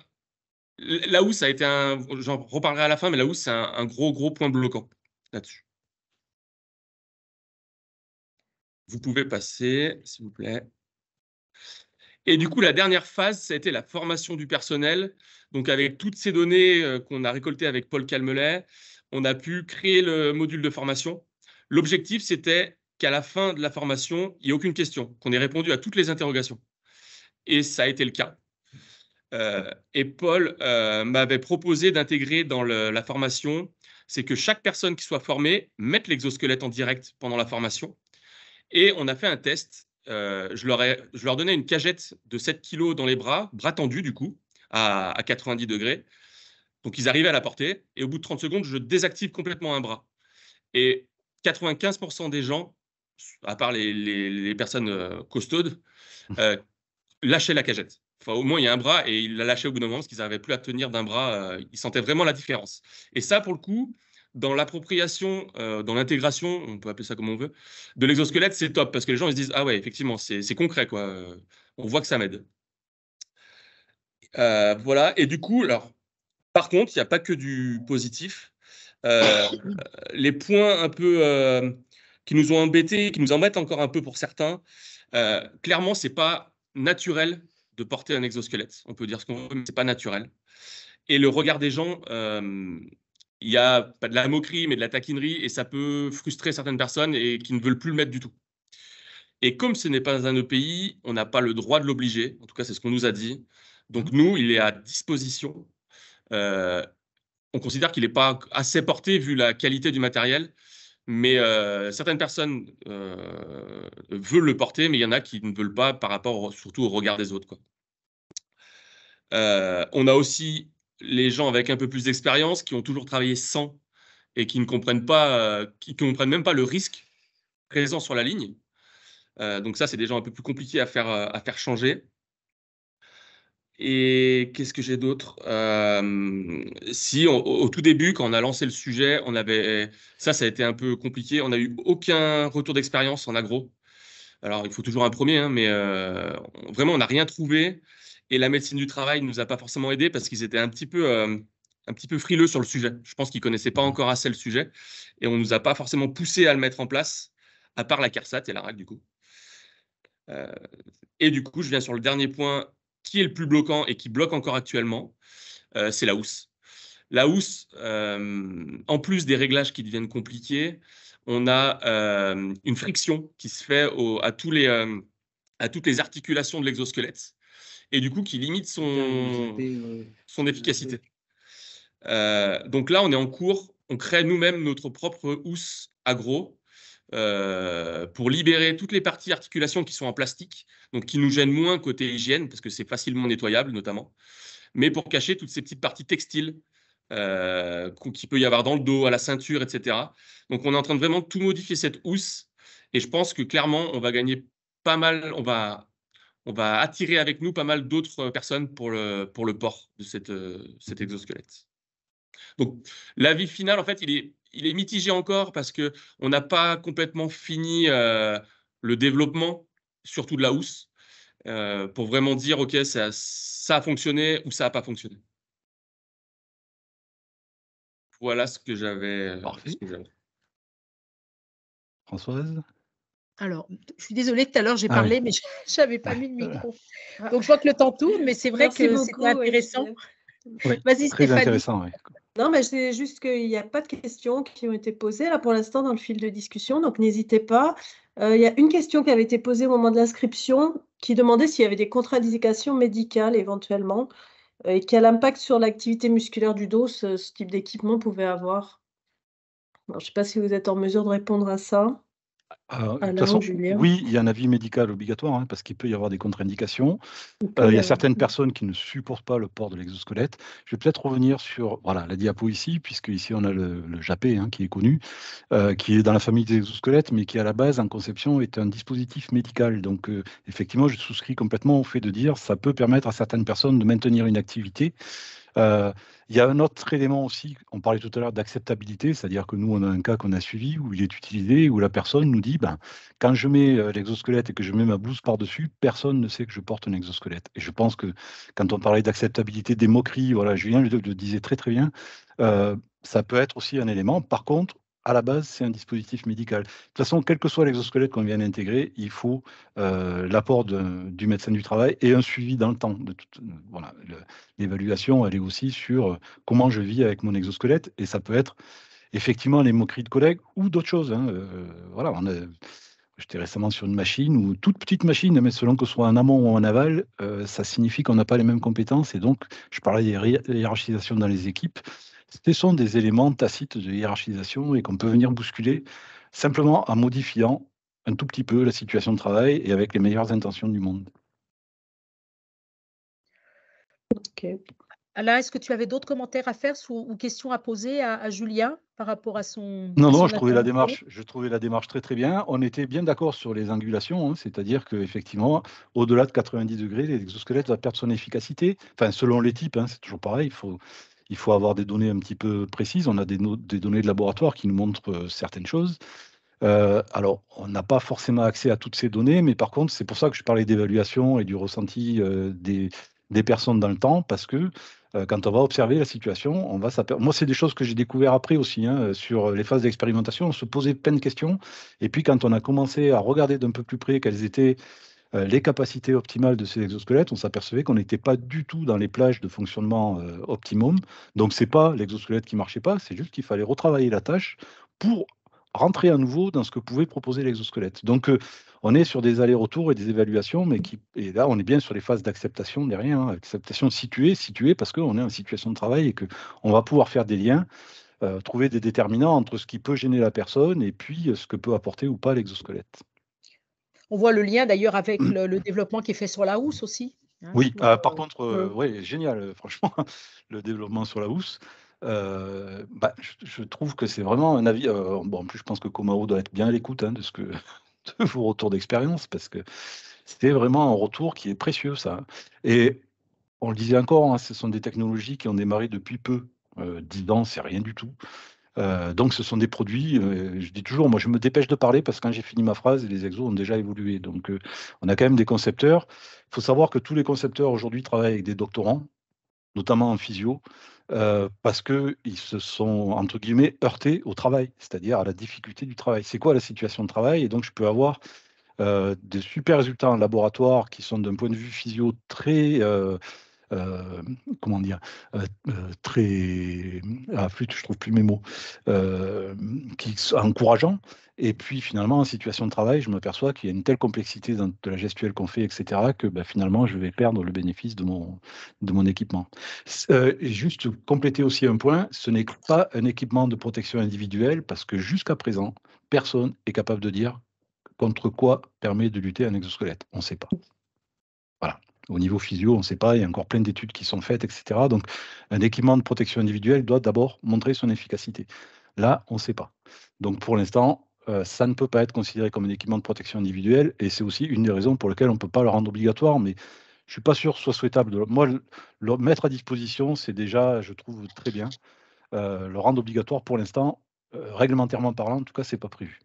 La housse a été un. J'en reparlerai à la fin, mais la housse, c'est un, un, gros gros point bloquant là-dessus. Vous pouvez passer, s'il vous plaît. Et du coup, la dernière phase, ça a été la formation du personnel. Donc, avec toutes ces données euh, qu'on a récoltées avec Paul Calmelet, on a pu créer le module de formation. L'objectif, c'était qu'à la fin de la formation, il n'y ait aucune question, qu'on ait répondu à toutes les interrogations. Et ça a été le cas. Euh, et Paul euh, m'avait proposé d'intégrer dans la formation, c'est que chaque personne qui soit formée mette l'exosquelette en direct pendant la formation. Et on a fait un test euh, je, leur ai, je, leur donnais une cagette de 7 kilos dans les bras, bras tendus du coup, à, 90 degrés. Donc ils arrivaient à la porter, et au bout de 30 secondes, je désactive complètement un bras. Et 95% des gens, à part les, personnes euh, costaudes, euh, lâchaient la cagette. Enfin, au moins, il y a un bras, et ils la lâchaient au bout d'un moment parce qu'ils n'arrivaient plus à tenir d'un bras. ils sentaient vraiment la différence. Et ça, pour le coup, dans l'appropriation, euh, dans l'intégration, on peut appeler ça comme on veut, de l'exosquelette, c'est top parce que les gens ils se disent ah ouais effectivement c'est concret quoi, euh, on voit que ça m'aide. Euh, voilà et du coup alors par contre il n'y a pas que du positif. les points un peu qui nous ont embêtés, qui nous embêtent encore un peu pour certains, clairement c'est pas naturel de porter un exosquelette. On peut dire ce qu'on veut mais c'est pas naturel. Et le regard des gens il y a pas de la moquerie, mais de la taquinerie, et ça peut frustrer certaines personnes et qui ne veulent plus le mettre du tout. Et comme ce n'est pas un EPI, on n'a pas le droit de l'obliger, en tout cas c'est ce qu'on nous a dit. Donc nous, il est à disposition. Euh, on considère qu'il n'est pas assez porté vu la qualité du matériel, mais euh, certaines personnes euh, veulent le porter, mais il y en a qui ne veulent pas par rapport surtout au regard des autres. Quoi. on a aussi les gens avec un peu plus d'expérience, qui ont toujours travaillé sans et qui ne comprennent pas, euh, qui, comprennent même pas le risque présent sur la ligne. Euh, donc ça, c'est des gens un peu plus compliqués à faire, euh, à faire changer. Et qu'est-ce que j'ai d'autre Si au tout début, quand on a lancé le sujet, on avait ça, ça a été un peu compliqué. On n'a eu aucun retour d'expérience en agro. Alors, il faut toujours un premier, hein, mais vraiment, on n'a rien trouvé. Et la médecine du travail ne nous a pas forcément aidés parce qu'ils étaient un petit peu. Euh, un petit peu frileux sur le sujet. Je pense qu'ils ne connaissaient pas encore assez le sujet et on ne nous a pas forcément poussé à le mettre en place, à part la CARSAT et la RAC du coup. Euh, et du coup, je viens sur le dernier point qui est le plus bloquant et qui bloque encore actuellement, euh, c'est la housse. La housse, en plus des réglages qui deviennent compliqués, on a une friction qui se fait à, tous les, à, toutes les articulations de l'exosquelette et du coup qui limite son, son efficacité. Euh, donc là, on est en cours, on crée nous-mêmes notre propre housse agro euh, pour libérer toutes les parties articulations qui sont en plastique, donc qui nous gênent moins côté hygiène parce que c'est facilement nettoyable notamment, mais pour cacher toutes ces petites parties textiles euh, qu'il peut y avoir dans le dos, à la ceinture, etc. Donc on est en train de vraiment tout modifier cette housse et je pense que clairement on va gagner pas mal, on va on va attirer avec nous pas mal d'autres personnes pour le, pour le port de cette, cet exosquelette. Donc, l'avis final, en fait, il est, il est mitigé encore parce qu'on n'a pas complètement fini euh, le développement, surtout de la housse, euh, pour vraiment dire, OK, ça, ça a fonctionné ou ça n'a pas fonctionné. Voilà ce que j'avais. Euh, Françoise alors, je suis désolée, tout à l'heure j'ai ah parlé, mais je n'avais pas mis le micro. Ah. Donc, je vois que le temps tourne, mais c'est vrai que c'est intéressant. Vas-y, Stéphanie. Intéressant, Non, mais c'est juste qu'il n'y a pas de questions qui ont été posées là pour l'instant dans le fil de discussion, donc n'hésitez pas. Euh, il y a une question qui avait été posée au moment de l'inscription qui demandait s'il y avait des contre-indications médicales éventuellement euh, et quel impact sur l'activité musculaire du dos ce, type d'équipement pouvait avoir. je ne sais pas si vous êtes en mesure de répondre à ça. Ah, ah façon, oui, il y a un avis médical obligatoire hein, parce qu'il peut y avoir des contre-indications. il euh, y a certaines personnes qui ne supportent pas le port de l'exosquelette. Je vais peut-être revenir sur voilà, la diapo ici, puisque ici on a le, le hein, qui est connu, euh, qui est dans la famille des exosquelettes, mais qui à la base, en conception, est un dispositif médical. Donc euh, effectivement, je souscris complètement au fait de dire ça peut permettre à certaines personnes de maintenir une activité euh, il y a un autre élément aussi, on parlait tout à l'heure d'acceptabilité, c'est-à-dire que nous, on a un cas qu'on a suivi où il est utilisé, où la personne nous dit, ben, quand je mets euh, l'exosquelette et que je mets ma blouse par-dessus, personne ne sait que je porte un exosquelette. Et je pense que quand on parlait d'acceptabilité des moqueries, voilà, Julien le, disait très très bien, euh, ça peut être aussi un élément. Par contre, à la base, c'est un dispositif médical. De toute façon, quel que soit l'exosquelette qu'on vient d'intégrer, il faut euh, l'apport du médecin du travail et un suivi dans le temps. Euh, l'évaluation, elle est aussi sur euh, comment je vis avec mon exosquelette, et ça peut être effectivement les moqueries de collègues ou d'autres choses. Hein, voilà, J'étais récemment sur une machine, ou toute petite machine, mais selon que ce soit en amont ou en aval, ça signifie qu'on n'a pas les mêmes compétences. Et donc, je parlais des hiérarchisations dans les équipes ce sont des éléments tacites de hiérarchisation et qu'on peut venir bousculer simplement en modifiant un tout petit peu la situation de travail et avec les meilleures intentions du monde. Ok. Alain, est-ce que tu avais d'autres commentaires à faire ou questions à poser à, Julien par rapport à son... Non, non, je trouvais, la démarche, je trouvais la démarche très très bien. On était bien d'accord sur les angulations, hein, c'est-à-dire qu'effectivement, au-delà de 90 degrés, l'exosquelette va perdre son efficacité. Enfin, selon les types, hein, c'est toujours pareil, il faut, il faut avoir des données un petit peu précises. On a des, données de laboratoire qui nous montrent euh, certaines choses. Euh, alors, on n'a pas forcément accès à toutes ces données, mais par contre, c'est pour ça que je parlais d'évaluation et du ressenti euh, des, personnes dans le temps, parce que quand on va observer la situation, on va Moi, c'est des choses que j'ai découvert après aussi, hein, sur les phases d'expérimentation. On se posait plein de questions, et puis quand on a commencé à regarder d'un peu plus près quelles étaient euh, les capacités optimales de ces exosquelettes, on s'apercevait qu'on n'était pas du tout dans les plages de fonctionnement euh, optimum. Donc c'est pas l'exosquelette qui marchait pas, c'est juste qu'il fallait retravailler la tâche pour rentrer à nouveau dans ce que pouvait proposer l'exosquelette. Donc, euh, on est sur des allers-retours et des évaluations, mais qui, et là, on est bien sur les phases d'acceptation derrière, hein, acceptation située, située, parce qu'on est en situation de travail et qu'on va pouvoir faire des liens, trouver des déterminants entre ce qui peut gêner la personne et puis ce que peut apporter ou pas l'exosquelette on voit le lien d'ailleurs avec le, développement qui est fait sur la housse aussi. Hein. oui, euh, par contre, euh, euh. oui, génial, franchement, le développement sur la housse. Bah, je, trouve que c'est vraiment un avis. bon, en plus, je pense que Comaro doit être bien à l'écoute hein, de ce que de vos retours d'expérience, parce que c'est vraiment un retour qui est précieux, ça. Et on le disait encore, hein, ce sont des technologies qui ont démarré depuis peu. 10 ans, c'est rien du tout. Euh, donc ce sont des produits, euh, je dis toujours, moi je me dépêche de parler parce que quand j'ai fini ma phrase, les exos ont déjà évolué. Donc euh, on a quand même des concepteurs. Il faut savoir que tous les concepteurs aujourd'hui travaillent avec des doctorants, notamment en physio, parce qu'ils se sont, entre guillemets, heurtés au travail, c'est-à-dire à la difficulté du travail. C'est quoi la situation de travail Et donc je peux avoir des super résultats en laboratoire qui sont d'un point de vue physio très... Euh, comment dire, euh, euh, très, ah, plus, je trouve plus mes mots, qui sont encourageants. Et puis finalement, en situation de travail, je m'aperçois qu'il y a une telle complexité dans, de la gestuelle qu'on fait, etc., que bah, finalement, je vais perdre le bénéfice de mon, de mon équipement. juste compléter aussi un point, ce n'est pas un équipement de protection individuelle, parce que jusqu'à présent, personne n'est capable de dire contre quoi permet de lutter un exosquelette. On ne sait pas. Au niveau physio, on ne sait pas, il y a encore plein d'études qui sont faites, etc. Donc, un équipement de protection individuelle doit d'abord montrer son efficacité. Là, on ne sait pas. Donc, pour l'instant, euh, ça ne peut pas être considéré comme un équipement de protection individuelle, et c'est aussi une des raisons pour lesquelles on ne peut pas le rendre obligatoire, mais je ne suis pas sûr que ce soit souhaitable. Moi, le... mettre à disposition, c'est déjà, je trouve, très bien. Euh, le rendre obligatoire, pour l'instant, euh, réglementairement parlant, en tout cas, ce n'est pas prévu.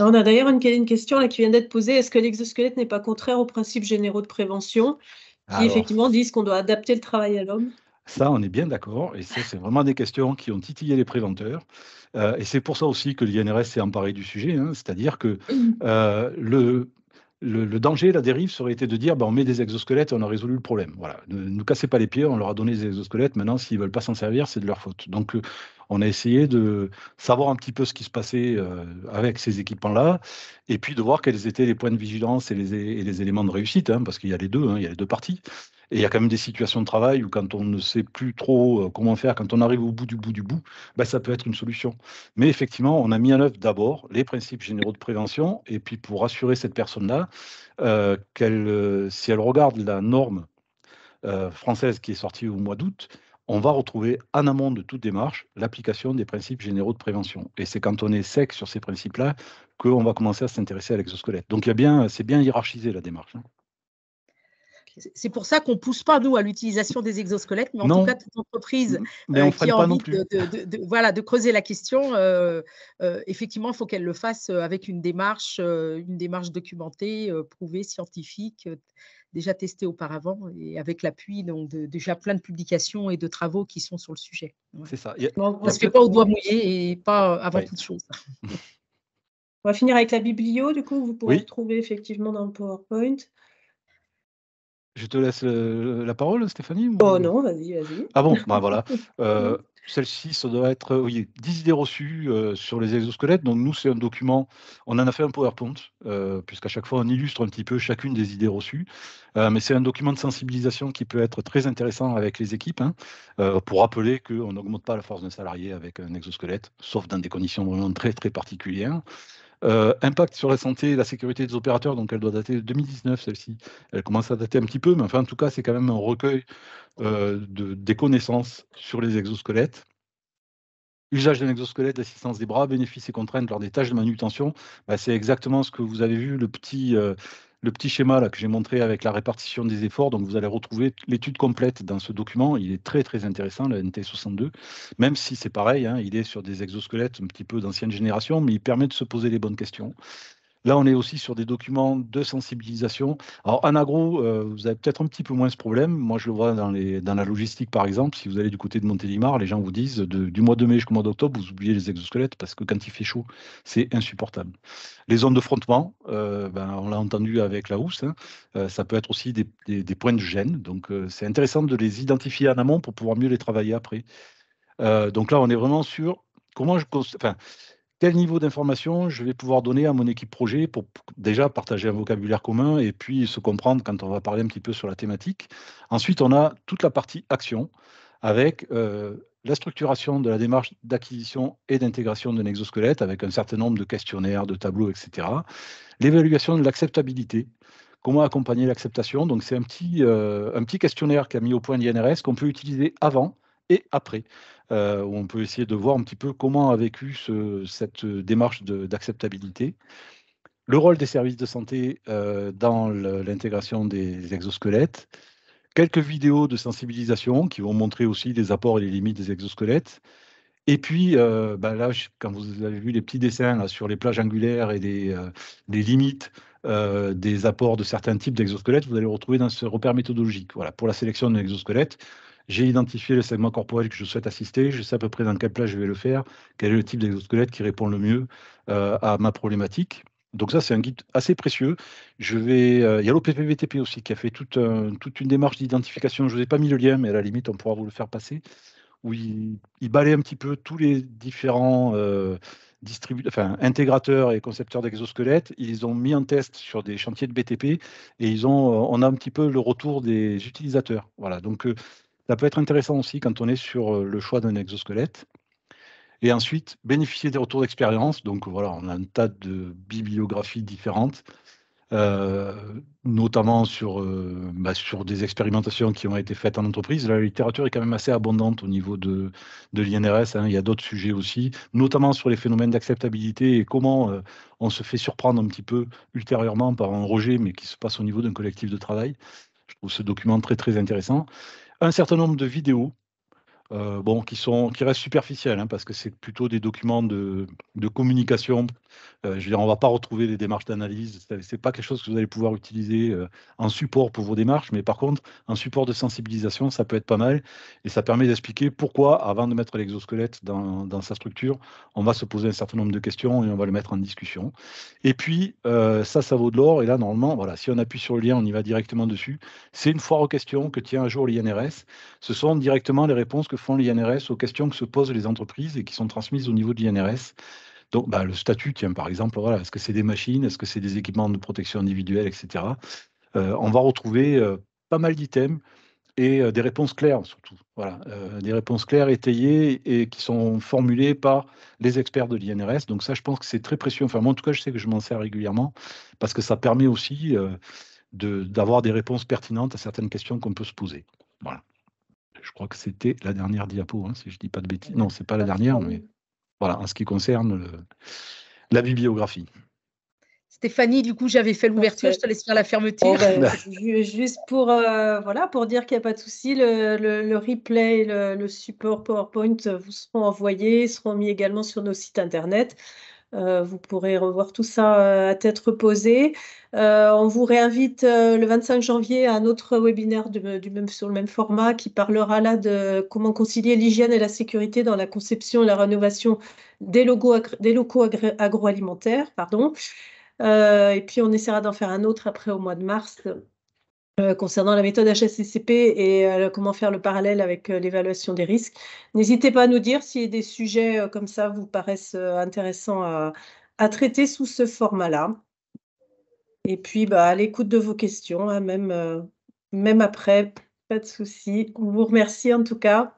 On a d'ailleurs une, question qui vient d'être posée. Est-ce que l'exosquelette n'est pas contraire aux principes généraux de prévention qui effectivement disent qu'on doit adapter le travail à l'homme ça, on est bien d'accord. Et ça, c'est vraiment des questions qui ont titillé les préventeurs. Euh, et c'est pour ça aussi que l'INRS s'est emparé du sujet. Hein. C'est-à-dire que mmh. euh, le le, danger, la dérive, serait été de dire bah, on met des exosquelettes on a résolu le problème. Voilà. Ne nous cassez pas les pieds, on leur a donné des exosquelettes. Maintenant, s'ils ne veulent pas s'en servir, c'est de leur faute. Donc, euh, on a essayé de savoir un petit peu ce qui se passait euh, avec ces équipements-là et puis de voir quels étaient les points de vigilance et les, éléments de réussite, hein, parce qu'il y a les deux, hein, il y a les deux parties. Et il y a quand même des situations de travail où quand on ne sait plus trop euh, comment faire, quand on arrive au bout du bout du bout, ben ça peut être une solution. Mais effectivement, on a mis en œuvre d'abord les principes généraux de prévention, et puis pour rassurer cette personne-là, euh, qu'elle, euh, si elle regarde la norme française qui est sortie au mois d'août, on va retrouver en amont de toute démarche l'application des principes généraux de prévention. Et c'est quand on est sec sur ces principes-là qu'on va commencer à s'intéresser à l'exosquelette. Donc il y a bien, c'est bien hiérarchisé la démarche. Hein c'est pour ça qu'on pousse pas nous à l'utilisation des exosquelettes, mais en tout cas toute entreprise euh, qui a envie de, voilà de creuser la question, euh, euh, effectivement, il faut qu'elle le fasse avec une démarche, une démarche documentée, prouvée, scientifique déjà testée auparavant et avec l'appui donc de, déjà plein de publications et de travaux qui sont sur le sujet. C'est ça. on ne se fait pas au doigt mouillé et pas avant toute chose. on va finir avec la biblio. Du coup, vous pourrez oui. trouver effectivement dans le PowerPoint. Je te laisse la parole, Stéphanie. Oh non, vas-y, vas-y. Ah bon, bah voilà. Euh, celle-ci, ça doit être euh, oui, 10 idées reçues euh, sur les exosquelettes. Donc nous, c'est un document, on en a fait un PowerPoint, puisqu'à chaque fois, on illustre un petit peu chacune des idées reçues. mais c'est un document de sensibilisation qui peut être très intéressant avec les équipes, hein, pour rappeler qu'on n'augmente pas la force d'un salarié avec un exosquelette, sauf dans des conditions vraiment très, très particulières. Euh, impact sur la santé et la sécurité des opérateurs, donc elle doit dater de 2019 celle-ci. Elle commence à dater un petit peu, mais enfin en tout cas c'est quand même un recueil euh, de, des connaissances sur les exosquelettes. Usage d'un exosquelette, l'assistance des bras, bénéfices et contraintes lors des tâches de manutention, bah, c'est exactement ce que vous avez vu, le petit, euh, le petit schéma là, que j'ai montré avec la répartition des efforts. Donc, vous allez retrouver l'étude complète dans ce document. Il est très, très intéressant, le NT62, même si c'est pareil, hein, il est sur des exosquelettes un petit peu d'ancienne génération, mais il permet de se poser les bonnes questions. Là, on est aussi sur des documents de sensibilisation. Alors, en agro, euh, vous avez peut-être un petit peu moins ce problème. Moi, je le vois dans, la logistique, par exemple. Si vous allez du côté de Montélimar, les gens vous disent du mois de mai jusqu'au mois d'octobre, vous oubliez les exosquelettes parce que quand il fait chaud, c'est insupportable. Les zones de frontement, euh, ben, on l'a entendu avec la housse, hein. euh, ça peut être aussi des, points de gêne. Donc, c'est intéressant de les identifier en amont pour pouvoir mieux les travailler après. donc là, on est vraiment sur comment je. Enfin, quel niveau d'information je vais pouvoir donner à mon équipe projet pour déjà partager un vocabulaire commun et puis se comprendre quand on va parler un petit peu sur la thématique. Ensuite, on a toute la partie action avec euh, la structuration de la démarche d'acquisition et d'intégration d'un exosquelette avec un certain nombre de questionnaires, de tableaux, etc. L'évaluation de l'acceptabilité. Comment accompagner l'acceptation Donc, c'est un, petit, euh, un petit questionnaire qu'a mis au point l'INRS qu'on peut utiliser avant et après, euh, on peut essayer de voir un petit peu comment a vécu cette euh, démarche d'acceptabilité. Le rôle des services de santé euh, dans l'intégration des exosquelettes, quelques vidéos de sensibilisation qui vont montrer aussi les apports et les limites des exosquelettes. Et puis, ben là, quand vous avez vu les petits dessins là, sur les plages angulaires et les, limites des apports de certains types d'exosquelettes, vous allez retrouver dans ce repère méthodologique. Voilà, pour la sélection d'un exosquelette, j'ai identifié le segment corporel que je souhaite assister, je sais à peu près dans quel place je vais le faire, quel est le type d'exosquelette qui répond le mieux euh, à ma problématique. Donc ça, c'est un guide assez précieux. Je vais, euh, il y a l'OPPVTP aussi qui a fait toute, euh, toute une démarche d'identification. Je ne vous ai pas mis le lien, mais à la limite, on pourra vous le faire passer, où il, il un petit peu tous les différents distributeurs, enfin, intégrateurs et concepteurs d'exosquelettes. Ils ont mis en test sur des chantiers de BTP et ils ont, on a un petit peu le retour des utilisateurs. Voilà, donc ça peut être intéressant aussi quand on est sur euh, le choix d'un exosquelette. Et ensuite, bénéficier des retours d'expérience. Donc voilà, on a un tas de bibliographies différentes, euh, notamment sur, euh, bah, sur des expérimentations qui ont été faites en entreprise. La littérature est quand même assez abondante au niveau de, l'INRS. Hein. Il y a d'autres sujets aussi, notamment sur les phénomènes d'acceptabilité et comment on se fait surprendre un petit peu ultérieurement par un rejet, mais qui se passe au niveau d'un collectif de travail. Je trouve ce document très très intéressant un certain nombre de vidéos euh, bon, qui, sont, qui restent superficielles, hein, parce que c'est plutôt des documents de, de communication euh, je veux dire, on ne va pas retrouver les démarches d'analyse. Ce n'est pas quelque chose que vous allez pouvoir utiliser euh, en support pour vos démarches, mais par contre, en support de sensibilisation, ça peut être pas mal. Et ça permet d'expliquer pourquoi, avant de mettre l'exosquelette dans, sa structure, on va se poser un certain nombre de questions et on va le mettre en discussion. Et puis, euh, ça, ça vaut de l'or. Et là, normalement, voilà, si on appuie sur le lien, on y va directement dessus. C'est une foire aux questions que tient à jour l'INRS. Ce sont directement les réponses que font l'INRS aux questions que se posent les entreprises et qui sont transmises au niveau de l'INRS. Donc, bah, le statut, tiens, par exemple, voilà, est-ce que c'est des machines, est-ce que c'est des équipements de protection individuelle, etc. Euh, on va retrouver euh, pas mal d'items et euh, des réponses claires surtout. Voilà, des réponses claires, étayées et qui sont formulées par les experts de l'INRS. Donc ça, je pense que c'est très précieux. Enfin, moi, en tout cas, je sais que je m'en sers régulièrement parce que ça permet aussi d'avoir des réponses pertinentes à certaines questions qu'on peut se poser. Voilà. Je crois que c'était la dernière diapo, hein, si je ne dis pas de bêtises. Non, c'est pas la dernière, mais voilà, en ce qui concerne la bibliographie. Stéphanie, du coup, j'avais fait l'ouverture, je te laisse faire la fermeture. Oh, ben, juste pour, euh, voilà, pour dire qu'il n'y a pas de souci, le, replay, le support PowerPoint vous seront envoyés, seront mis également sur nos sites internet. Euh, vous pourrez revoir tout ça euh, à tête reposée. Euh, on vous réinvite le 25 janvier à un autre webinaire du même, sur le même format qui parlera là de comment concilier l'hygiène et la sécurité dans la conception et la rénovation des, locaux agroalimentaires. Pardon. et puis on essaiera d'en faire un autre après au mois de mars euh, concernant la méthode HSCCP et euh, comment faire le parallèle avec euh, l'évaluation des risques. N'hésitez pas à nous dire si des sujets comme ça vous paraissent intéressants à, traiter sous ce format-là. Et puis, bah, à l'écoute de vos questions, hein, même, même après, pas de souci. On vous remercie en tout cas.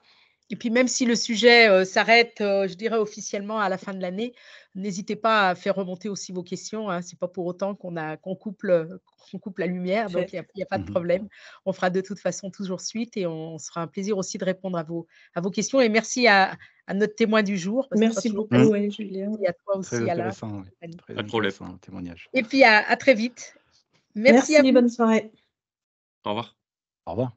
Et puis, même si le sujet s'arrête, je dirais officiellement, à la fin de l'année, N'hésitez pas à faire remonter aussi vos questions. Hein. Ce n'est pas pour autant qu'on coupe la lumière, donc il n'y a, pas de mmh problème. On fera de toute façon toujours suite et on, sera un plaisir aussi de répondre à vos, questions. Et merci à, notre témoin du jour. merci beaucoup, Julien. Et à toi aussi, Alain. Témoignage. Et puis à, très vite. Merci, merci à bonne soirée. Au revoir. Au revoir.